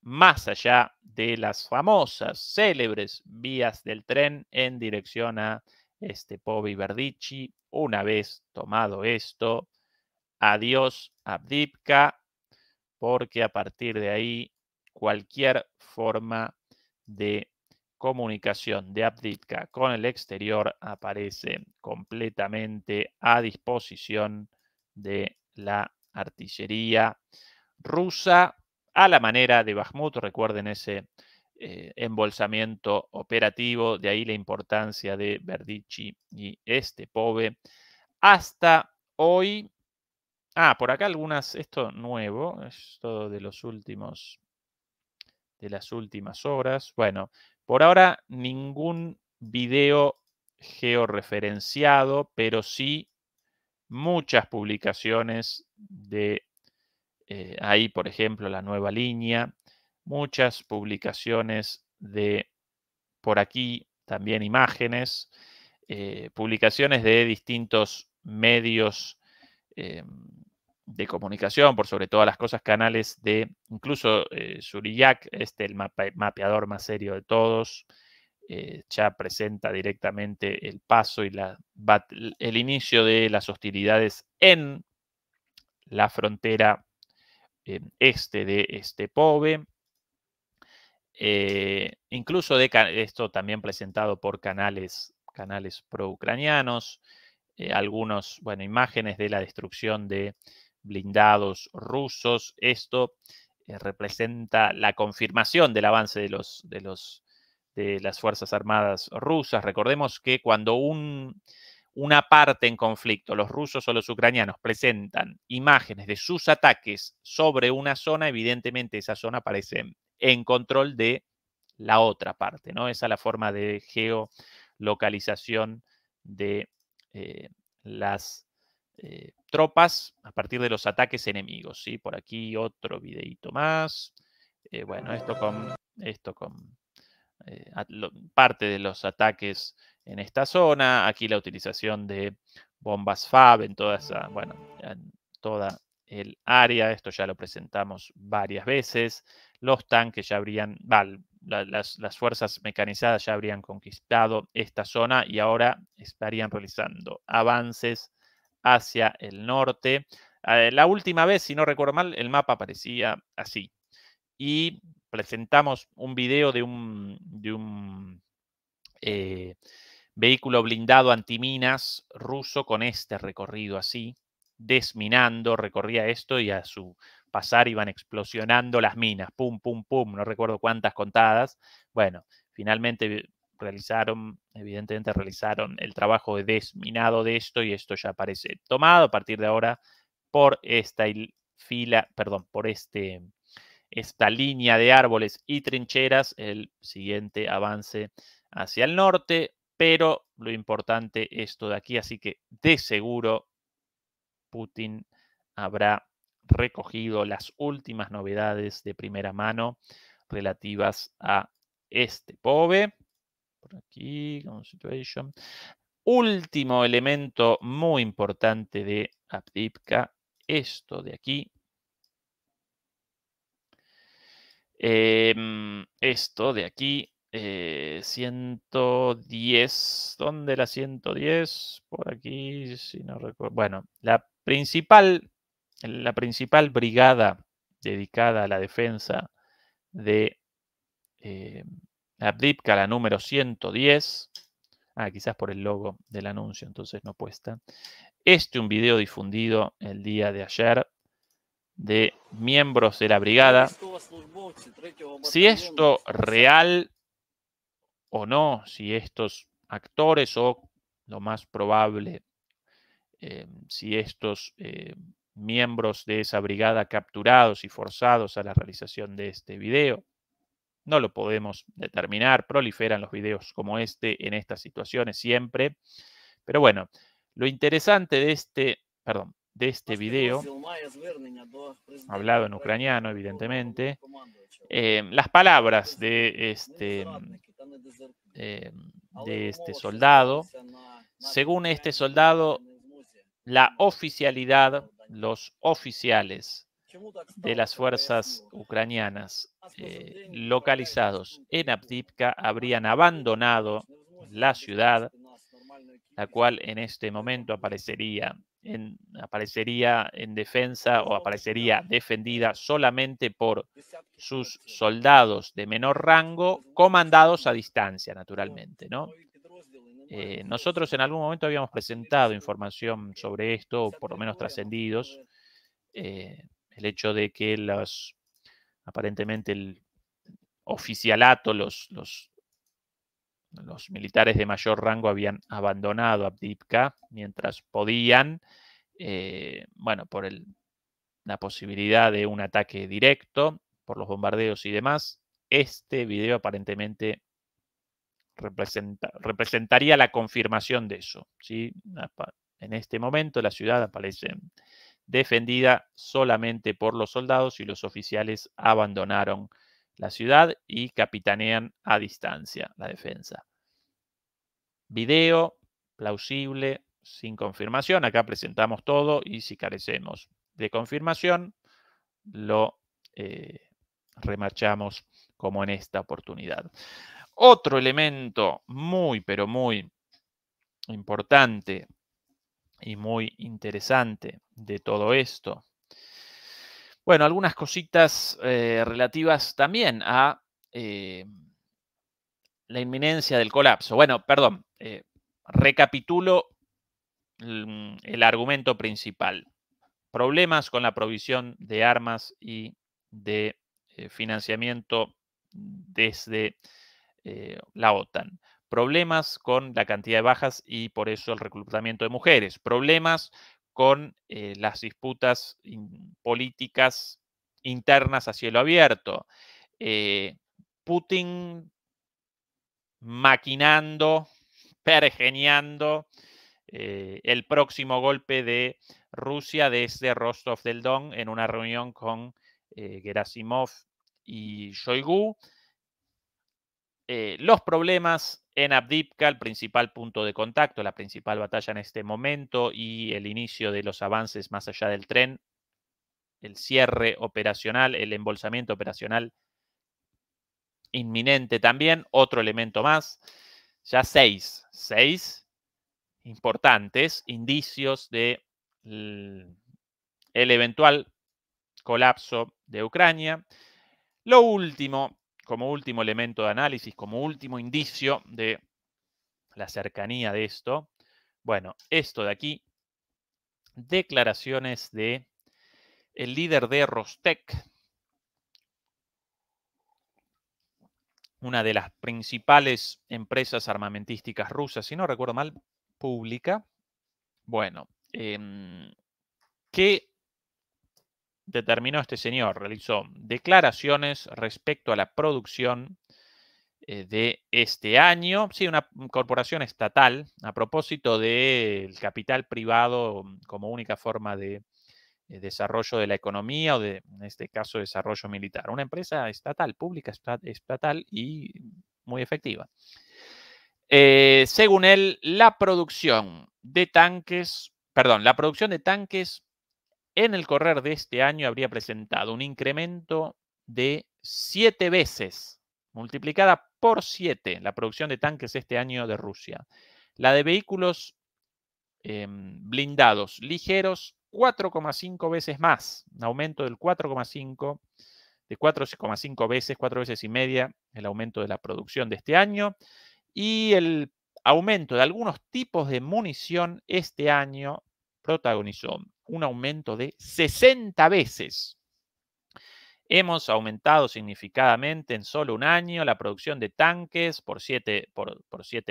más allá de las famosas, célebres vías del tren en dirección a este pobre verdichi Una vez tomado esto, adiós Abdipka, porque a partir de ahí cualquier forma de comunicación de Abditka con el exterior aparece completamente a disposición de la artillería rusa a la manera de Bakhmut. Recuerden ese eh, embolsamiento operativo, de ahí la importancia de Verdichi y este Estepove. Hasta hoy. Ah, por acá algunas, esto nuevo, esto de los últimos de las últimas horas. Bueno, por ahora, ningún video georreferenciado, pero sí muchas publicaciones de eh, ahí, por ejemplo, la nueva línea, muchas publicaciones de por aquí también imágenes, eh, publicaciones de distintos medios em, de comunicación, por sobre todas las cosas, canales de incluso Suriyak, eh, Surillac, este el mapeador más serio de todos, eh, ya presenta directamente el paso y la, el inicio de las hostilidades en la frontera eh, este de este incluso esto también presentado por canales, canales pro-ucranianos, algunos, bueno, imágenes de la destrucción de blindados rusos. Esto eh, representa la confirmación del avance de, los, de, los, de las Fuerzas Armadas rusas. Recordemos que cuando un, una parte en conflicto, los rusos o los ucranianos, presentan imágenes de sus ataques sobre una zona, evidentemente esa zona aparece en control de la otra parte, ¿no? Esa es la forma de geolocalización de eh, las eh, tropas a partir de los ataques enemigos. ¿sí? Por aquí otro videito más. Eh, bueno, esto con, esto con eh, parte de los ataques en esta zona. Aquí la utilización de bombas FAB en toda esa, bueno, en toda el área. Esto ya lo presentamos varias veces. Los tanques ya habrían, las, las, fuerzas mecanizadas ya habrían conquistado esta zona y ahora estarían realizando avances hacia el norte. Eh, la última vez, si no recuerdo mal, el mapa parecía así. Y presentamos un video de un, eh, vehículo blindado antiminas ruso con este recorrido así, desminando, recorría esto y a su pasar iban explosionando las minas, pum, pum, pum, no recuerdo cuántas contadas. Bueno, finalmente realizaron, evidentemente realizaron el trabajo de desminado de esto y esto ya aparece tomado a partir de ahora por esta fila, perdón, por este, esta línea de árboles y trincheras, el siguiente avance hacia el norte, pero lo importante es de aquí, así que de seguro Putin habrá recogido las últimas novedades de primera mano relativas a este pobre por aquí, con situation. Último elemento muy importante de Apdipka, esto de aquí. Em, esto de aquí, 110, eh, ¿dónde la 110? Por aquí, si no recuerdo. Bueno, la principal, la principal brigada dedicada a la defensa de em, Abdipka, la número 110. Ah, quizás por el logo del anuncio, entonces no puesta. Este un video difundido el día de ayer de miembros de la brigada. Si esto real o no, si estos actores o lo más probable, eh, si estos eh, miembros de esa brigada capturados y forzados a la realización de este video no lo podemos determinar, proliferan los videos como este en estas situaciones siempre. Pero bueno, lo interesante de este, perdón, de este, este video, hablado en ucraniano, evidentemente, eh, las palabras de este, de este, eh, este soldado. Según este soldado, la oficialidad, los oficiales de las fuerzas ucranianas eh, localizados en Abdipka habrían abandonado la ciudad, la cual en este momento aparecería en, aparecería en defensa o aparecería defendida solamente por sus soldados de menor rango, comandados a distancia, naturalmente, ¿no? Eh, nosotros en algún momento habíamos presentado información sobre esto, por lo menos trascendidos, eh, el hecho de que los, aparentemente el oficialato, los, los, militares de mayor rango habían abandonado Abdipka mientras podían, eh, bueno, por el, la posibilidad de un ataque directo, por los bombardeos y demás. Este video aparentemente representaría la confirmación de eso. ¿sí? En este momento la ciudad aparece defendida solamente por los soldados y los oficiales abandonaron la ciudad y capitanean a distancia la defensa. Video plausible sin confirmación. Acá presentamos todo y si carecemos de confirmación, lo eh, remarchamos como en esta oportunidad. Otro elemento muy, pero muy importante y muy interesante de todo esto. Bueno, algunas cositas eh, relativas también a eh, la inminencia del colapso. Bueno, perdón, eh, recapitulo el argumento principal. Problemas con la provisión de armas y de financiamiento desde la OTAN problemas con la cantidad de bajas y por eso el reclutamiento de mujeres, problemas con eh, las disputas políticas internas a cielo abierto, eh, Putin maquinando, pergeniando eh, el próximo golpe de Rusia desde Rostov del Don en una reunión con Gerasimov y Shoigu, los problemas en Abdipka, el principal punto de contacto, la principal batalla en este momento y el inicio de los avances más allá del tren, el cierre operacional, el embolsamiento operacional inminente también, otro elemento más, ya seis, seis importantes indicios de eventual colapso de Ucrania. Lo último como último elemento de análisis, como último indicio de la cercanía de esto, bueno, esto de aquí, declaraciones de el líder de Rostec, una de las principales empresas armamentísticas rusas, si no recuerdo mal, pública. Bueno, eh, em, que determinó este señor, realizó declaraciones respecto a la producción eh, de este año, sí, una corporación estatal, a propósito del capital privado mm, como única forma de eh, desarrollo de la economía o de, en este caso, desarrollo militar. Una empresa estatal, pública estatal y muy efectiva. Eh, según él, la producción de tanques, perdón, la producción de tanques en el correr de este año habría presentado un incremento de 7 veces, multiplicada por 7, la producción de tanques este año de Rusia. La de vehículos em, blindados ligeros, 4,5 veces más, un aumento del 4,5 de 4,5 veces, 4 veces y media el aumento de la producción de este año y el aumento de algunos tipos de munición este año protagonizó un aumento de 60 veces. Hemos aumentado significadamente en solo un año la producción de tanques por siete, por,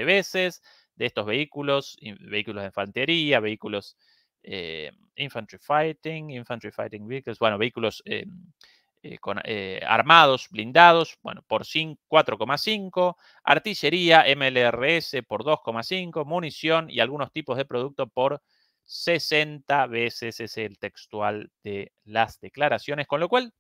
veces de estos vehículos, vehículos de infantería, vehículos eh, infantry fighting, infantry fighting vehicles, bueno, vehículos eh, eh, armados, blindados, bueno, por 4,5, artillería, MLRS por 2,5, munición y algunos tipos de producto por 60 veces, es el textual de las declaraciones, con lo cual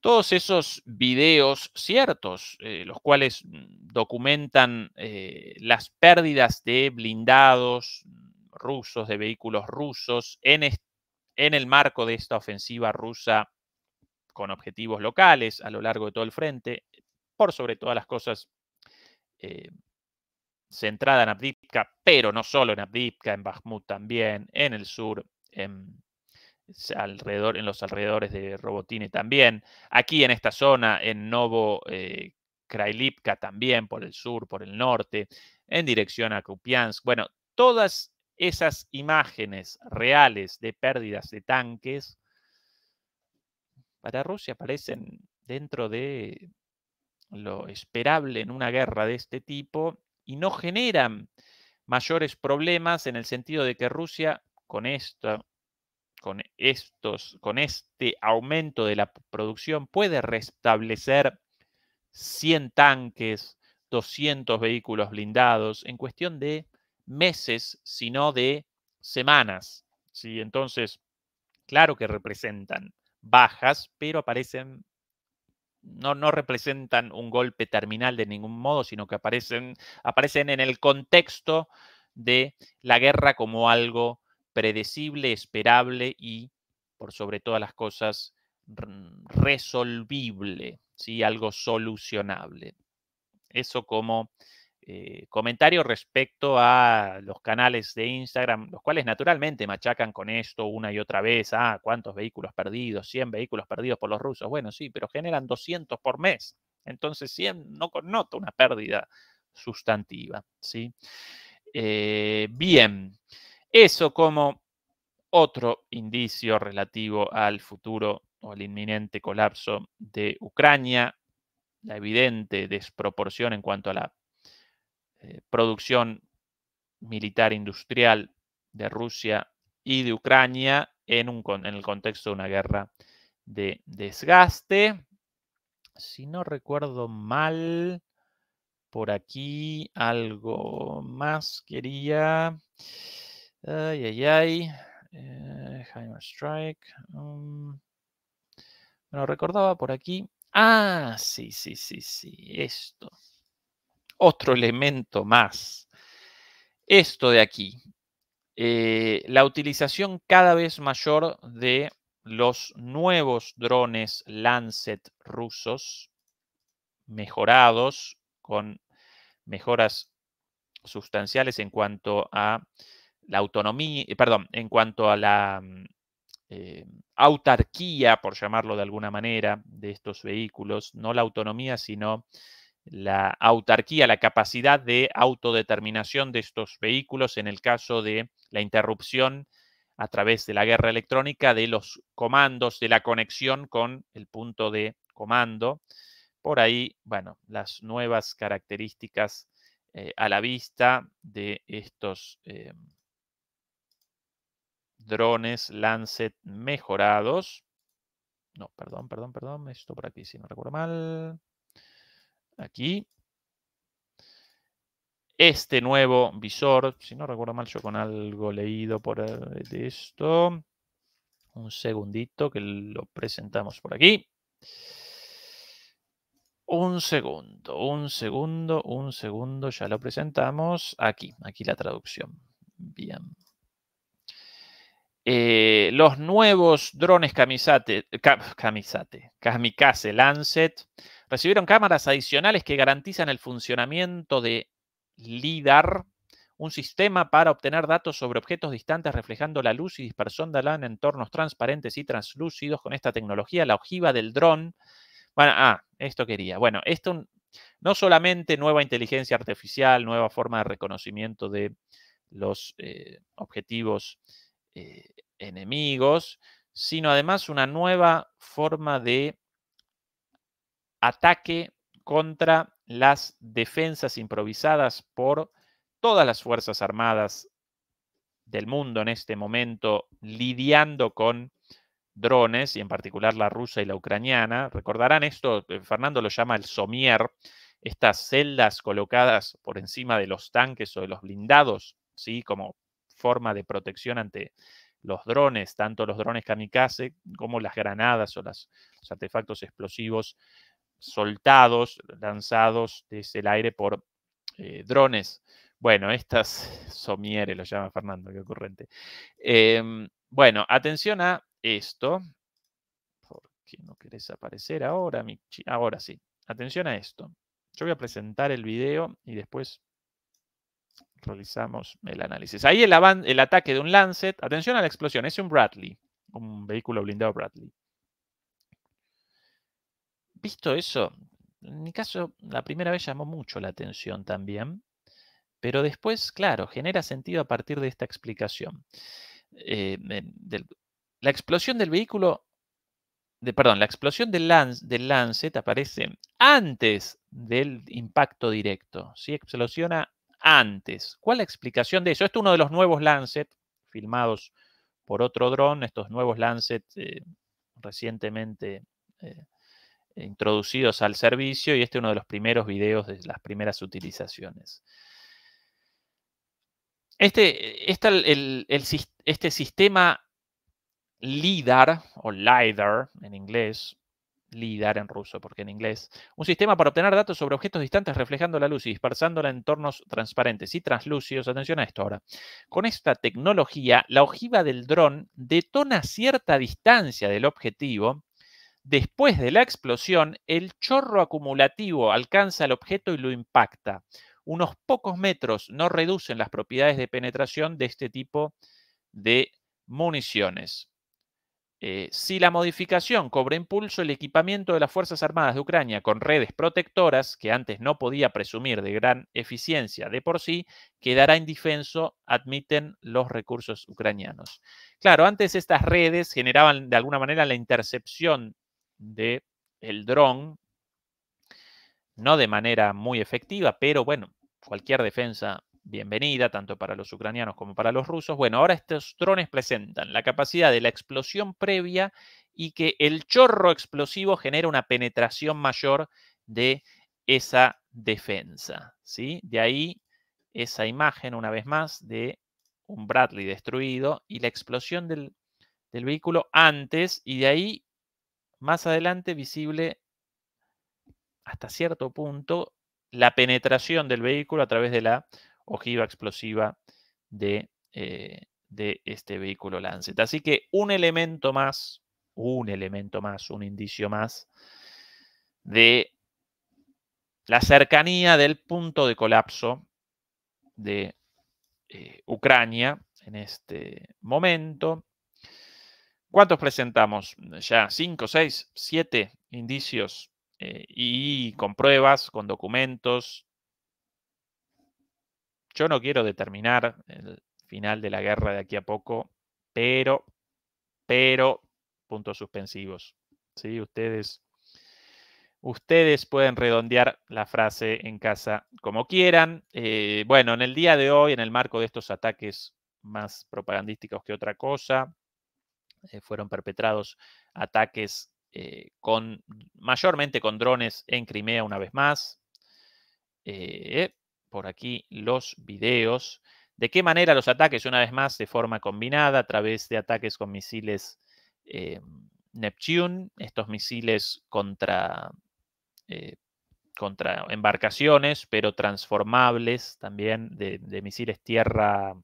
todos esos videos ciertos, eh, los cuales mm, documentan eh, las pérdidas de blindados rusos, de vehículos rusos, en, en el marco de esta ofensiva rusa con objetivos locales a lo largo de todo el frente, por sobre todas las cosas, eh, centrada en Abdipka, pero no solo en Abdipka, en Bakhmut también, en el sur, en, alrededor, en los alrededores de Robotine también, aquí en esta zona, en Novo eh, también, por el sur, por el norte, en dirección a Kupiansk. Bueno, todas esas imágenes reales de pérdidas de tanques para Rusia parecen dentro de lo esperable en una guerra de este tipo y no generan mayores problemas en el sentido de que Rusia con con estos con este aumento de la producción puede restablecer 100 tanques, 200 vehículos blindados en cuestión de meses, sino de semanas. Entonces, claro que representan bajas, pero aparecen no, no, representan un golpe terminal de ningún modo, sino que aparecen, aparecen en el contexto de la guerra como algo predecible, esperable y, por sobre todas las cosas, resolvible, ¿sí? algo solucionable. Eso como eh, comentario respecto a los canales de Instagram, los cuales naturalmente machacan con esto una y otra vez, ah, cuántos vehículos perdidos, 100 vehículos perdidos por los rusos. Bueno, sí, pero generan 200 por mes. Entonces 100 no connota una pérdida sustantiva, ¿sí? Eh, bien, eso como otro indicio relativo al futuro o al inminente colapso de Ucrania, la evidente desproporción en cuanto a la eh, producción militar industrial de Rusia y de Ucrania en, el contexto de una guerra de desgaste. Si no recuerdo mal, por aquí algo más quería. Ay, ay, ay. Eh, Strike. Um, recordaba por aquí. Ah, sí, sí, sí, sí. Esto otro elemento más. Esto de aquí, eh, la utilización cada vez mayor de los nuevos drones Lancet rusos, mejorados con mejoras sustanciales en cuanto a la autonomía, eh, perdón, en cuanto a la mm, eh, autarquía, por llamarlo de alguna manera, de estos vehículos, no la autonomía, sino la autarquía, la capacidad de autodeterminación de estos vehículos en el caso de la interrupción a través de la guerra electrónica de los comandos, de la conexión con el punto de comando. Por ahí, bueno, las nuevas características eh, a la vista de estos eh, drones Lancet mejorados. No, perdón, perdón, perdón, esto por aquí si no recuerdo mal. Aquí. Este nuevo visor, si no recuerdo mal, yo con algo leído por eh, esto. Un segundito que lo presentamos por aquí. Un segundo, un segundo, un segundo, ya lo presentamos. Aquí, aquí la traducción. Bien. Eh, los nuevos drones camisate, camisate, Kamikaze Lancet Recibieron cámaras adicionales que garantizan el funcionamiento de LIDAR, un sistema para obtener datos sobre objetos distantes reflejando la luz y dispersándola en entornos transparentes y translúcidos. Con esta tecnología, la ojiva del dron. Bueno, ah, esto quería. Bueno, esto no solamente nueva inteligencia artificial, nueva forma de reconocimiento de los eh, objetivos eh, enemigos, sino además una nueva forma de ataque contra las defensas improvisadas por todas las Fuerzas Armadas del mundo en este momento lidiando con drones, y en particular la rusa y la ucraniana. Recordarán esto, eh, Fernando lo llama el somier, estas celdas colocadas por encima de los tanques o de los blindados, ¿sí? como forma de protección ante los drones, tanto los drones kamikaze como las granadas o los artefactos explosivos soltados, lanzados desde el aire por eh, drones. Bueno, estas somieres, lo llama Fernando, qué ocurrente. Em, bueno, atención a esto. ¿Por qué no querés aparecer ahora, Ahora sí, atención a esto. Yo voy a presentar el video y después realizamos el análisis. Ahí el, el ataque de un Lancet. Atención a la explosión, es un Bradley, un vehículo blindado Bradley visto eso, en mi caso la primera vez llamó mucho la atención también, pero después, claro, genera sentido a partir de esta explicación. Eh, la explosión del vehículo, de, perdón, la explosión del, lance, del Lancet aparece antes del impacto directo, ¿sí? explosiona antes. ¿Cuál la explicación de eso? Esto es uno de los nuevos Lancet filmados por otro dron, estos nuevos Lancet eh, recientemente eh, introducidos al servicio y este es uno de los primeros videos de las primeras utilizaciones. Este, este sistema LIDAR o LIDAR en inglés, LIDAR en ruso, porque en inglés, un sistema para obtener datos sobre objetos distantes reflejando la luz y dispersándola en entornos transparentes y translúcidos. Atención a esto ahora. Con esta tecnología, la ojiva del dron detona cierta distancia del objetivo Después de la explosión, el chorro acumulativo alcanza el objeto y lo impacta. Unos pocos metros no reducen las propiedades de penetración de este tipo de municiones. Eh, si la modificación cobra impulso, el equipamiento de las Fuerzas Armadas de Ucrania con redes protectoras, que antes no podía presumir de gran eficiencia de por sí, quedará indefenso, admiten los recursos ucranianos. Claro, antes estas redes generaban de alguna manera la intercepción del el dron, no de manera muy efectiva, pero bueno, cualquier defensa bienvenida, tanto para los ucranianos como para los rusos. Bueno, ahora estos drones presentan la capacidad de la explosión previa y que el chorro explosivo genera una penetración mayor de esa defensa. ¿sí? De ahí esa imagen, una vez más, de un Bradley destruido y la explosión del, del vehículo antes, y de ahí más adelante visible hasta cierto punto la penetración del vehículo a través de la ojiva explosiva eh, de, este vehículo Lancet. Así que un elemento más, un elemento más, un indicio más de la cercanía del punto de colapso de eh, Ucrania en este momento ¿Cuántos presentamos? Ya cinco, seis, siete indicios eh, y con pruebas, con documentos. Yo no quiero determinar el final de la guerra de aquí a poco, pero, pero, puntos suspensivos. ¿sí? Ustedes, ustedes pueden redondear la frase en casa como quieran. Eh, bueno, en el día de hoy, en el marco de estos ataques más propagandísticos que otra cosa, eh, fueron perpetrados ataques eh, con, mayormente con drones en Crimea una vez más. Eh, por aquí los videos. ¿De qué manera los ataques, una vez más, de forma combinada, a través de ataques con misiles Neptune, estos misiles contra, contra embarcaciones, pero transformables también de, de misiles tierra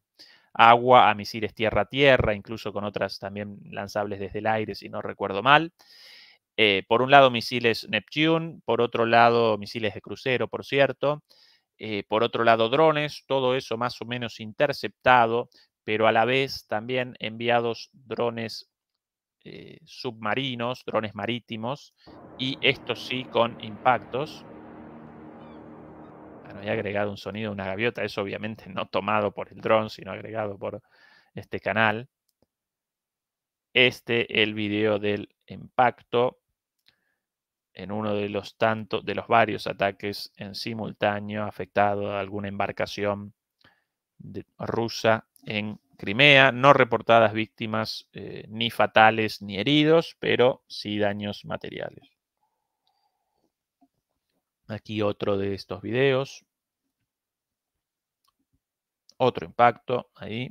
agua a misiles tierra tierra, incluso con otras también lanzables desde el aire, si no recuerdo mal. Eh, por un lado, misiles Neptune, por otro lado, misiles de crucero, por cierto. Eh, por otro lado, drones, todo eso más o menos interceptado, pero a la vez también enviados drones eh, submarinos, drones marítimos, y esto sí con impactos bueno, agregado un sonido de una gaviota, eso obviamente no tomado por el dron, sino agregado por este canal. Este, el video del impacto en uno de los tantos, de los varios ataques en simultáneo afectado a alguna embarcación rusa en Crimea, no reportadas víctimas eh, ni fatales ni heridos, pero sí daños materiales. Aquí otro de estos videos. Otro impacto ahí.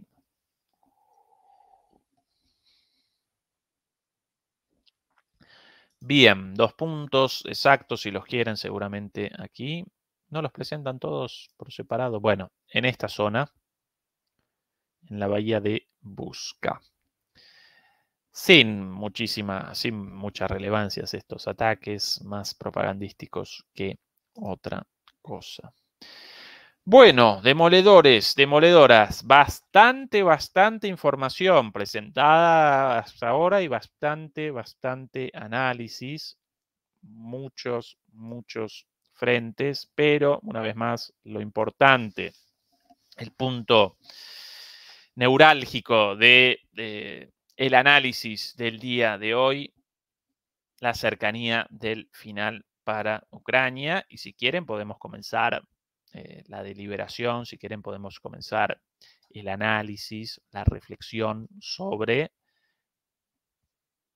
Bien, dos puntos exactos si los quieren seguramente aquí. ¿No los presentan todos por separado? Bueno, en esta zona, en la bahía de Busca. Sin muchísima, sin muchas relevancias estos ataques más propagandísticos que otra cosa. Bueno, demoledores, demoledoras, bastante, bastante información presentada hasta ahora y bastante, bastante análisis, muchos, muchos frentes, pero una vez más lo importante, el punto neurálgico de, el análisis del día de hoy, la cercanía del final para Ucrania y si quieren podemos comenzar eh, la deliberación, si quieren podemos comenzar el análisis, la reflexión sobre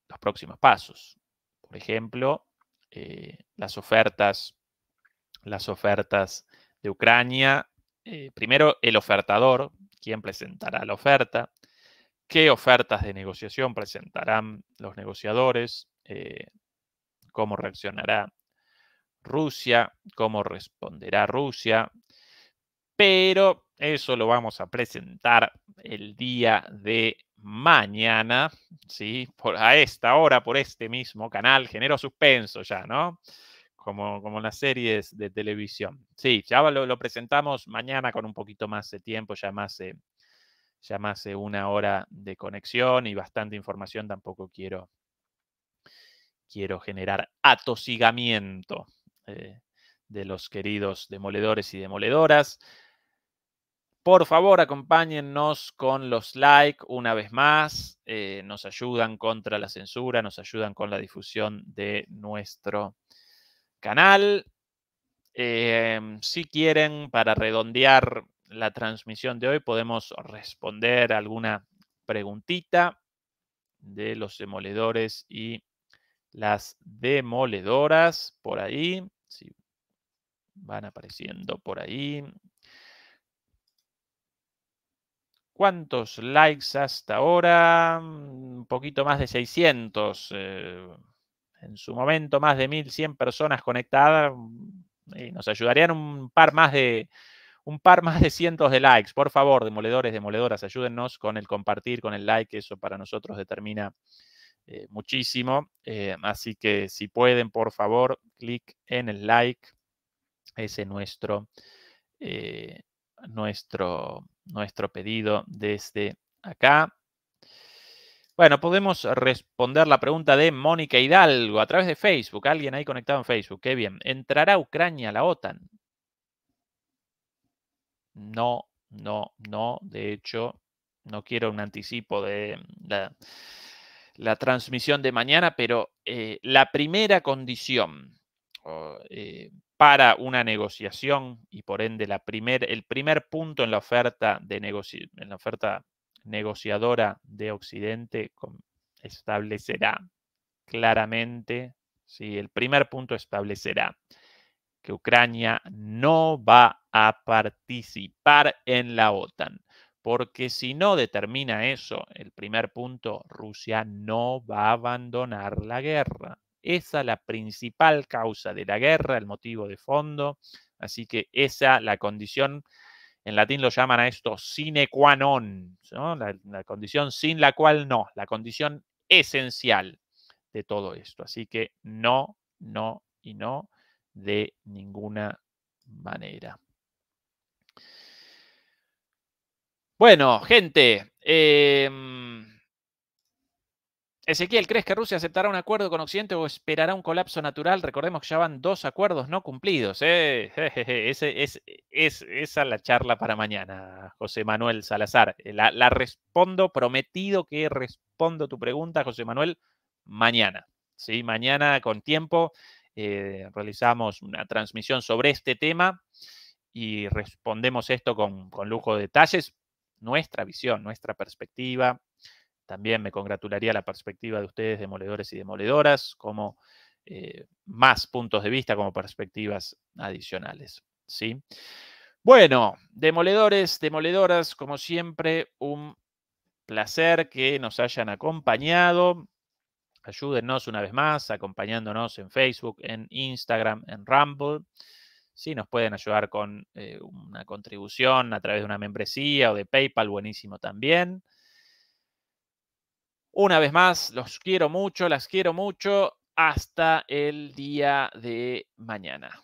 los próximos pasos. Por ejemplo, eh, las ofertas, las ofertas de Ucrania. Eh, primero, el ofertador, quién presentará la oferta, qué ofertas de negociación presentarán los negociadores, cómo reaccionará Rusia, cómo responderá Rusia, pero eso lo vamos a presentar el día de mañana, ¿sí? Por, a esta hora, por este mismo canal, genero suspenso ya, ¿no? Como, como las series de televisión. Sí, ya lo, presentamos mañana con un poquito más de tiempo, ya más, una hora de conexión y bastante información, tampoco quiero, quiero generar atosigamiento. Eh, de los queridos demoledores y demoledoras. Por favor, acompáñennos con los like una vez más. Eh, nos ayudan contra la censura, nos ayudan con la difusión de nuestro canal. Em, si quieren, para redondear la transmisión de hoy, podemos responder alguna preguntita de los demoledores y las demoledoras por ahí si van apareciendo por ahí. ¿Cuántos likes hasta ahora? Mm, un poquito más de 600. Eh, en su momento más de 1100 personas conectadas. Mm, y nos ayudarían un par más de un par más de cientos de likes. Por favor, demoledores, demoledoras, ayúdennos con el compartir, con el like. Eso para nosotros determina eh, muchísimo. Eh, así que si pueden, por favor, clic en el like. Ese nuestro, eh, nuestro, nuestro pedido desde acá. Bueno, podemos responder la pregunta de Mónica Hidalgo a través de Facebook. Alguien ahí conectado en Facebook. Qué bien. ¿Entrará Ucrania a la OTAN? No, no, no. De hecho, no quiero un anticipo de la transmisión de mañana, pero eh, la primera condición eh, para una negociación y por ende la primer, el primer punto en la oferta, de en la oferta negociadora de Occidente establecerá claramente, si el primer punto establecerá que Ucrania no va a participar en la OTAN porque si no determina eso, el primer punto, Rusia no va a abandonar la guerra. Esa es la principal causa de la guerra, el motivo de fondo. Así que esa, la condición, en latín lo llaman a esto sine qua non, ¿no? la condición sin la cual no, la condición esencial de todo esto. Así que no, no y no de ninguna manera. Bueno, gente. Em, Ezequiel, ¿crees que Rusia aceptará un acuerdo con Occidente o esperará un colapso natural? Recordemos que ya van dos acuerdos no cumplidos. ¿eh? esa es la charla para mañana, José Manuel Salazar. La, respondo, prometido que respondo tu pregunta, José Manuel, mañana. ¿sí? Mañana con tiempo eh, realizamos una transmisión sobre este tema y respondemos esto con, con lujo de detalles nuestra visión, nuestra perspectiva. También me congratularía la perspectiva de ustedes, demoledores y demoledoras, como eh, más puntos de vista, como perspectivas adicionales. ¿sí? Bueno, demoledores, demoledoras, como siempre, un placer que nos hayan acompañado. ayúdenos una vez más acompañándonos en Facebook, en Instagram, en Rumble. Sí, nos pueden ayudar con eh, una contribución a través de una membresía o de PayPal, buenísimo también. Una vez más, los quiero mucho, las quiero mucho. Hasta el día de mañana.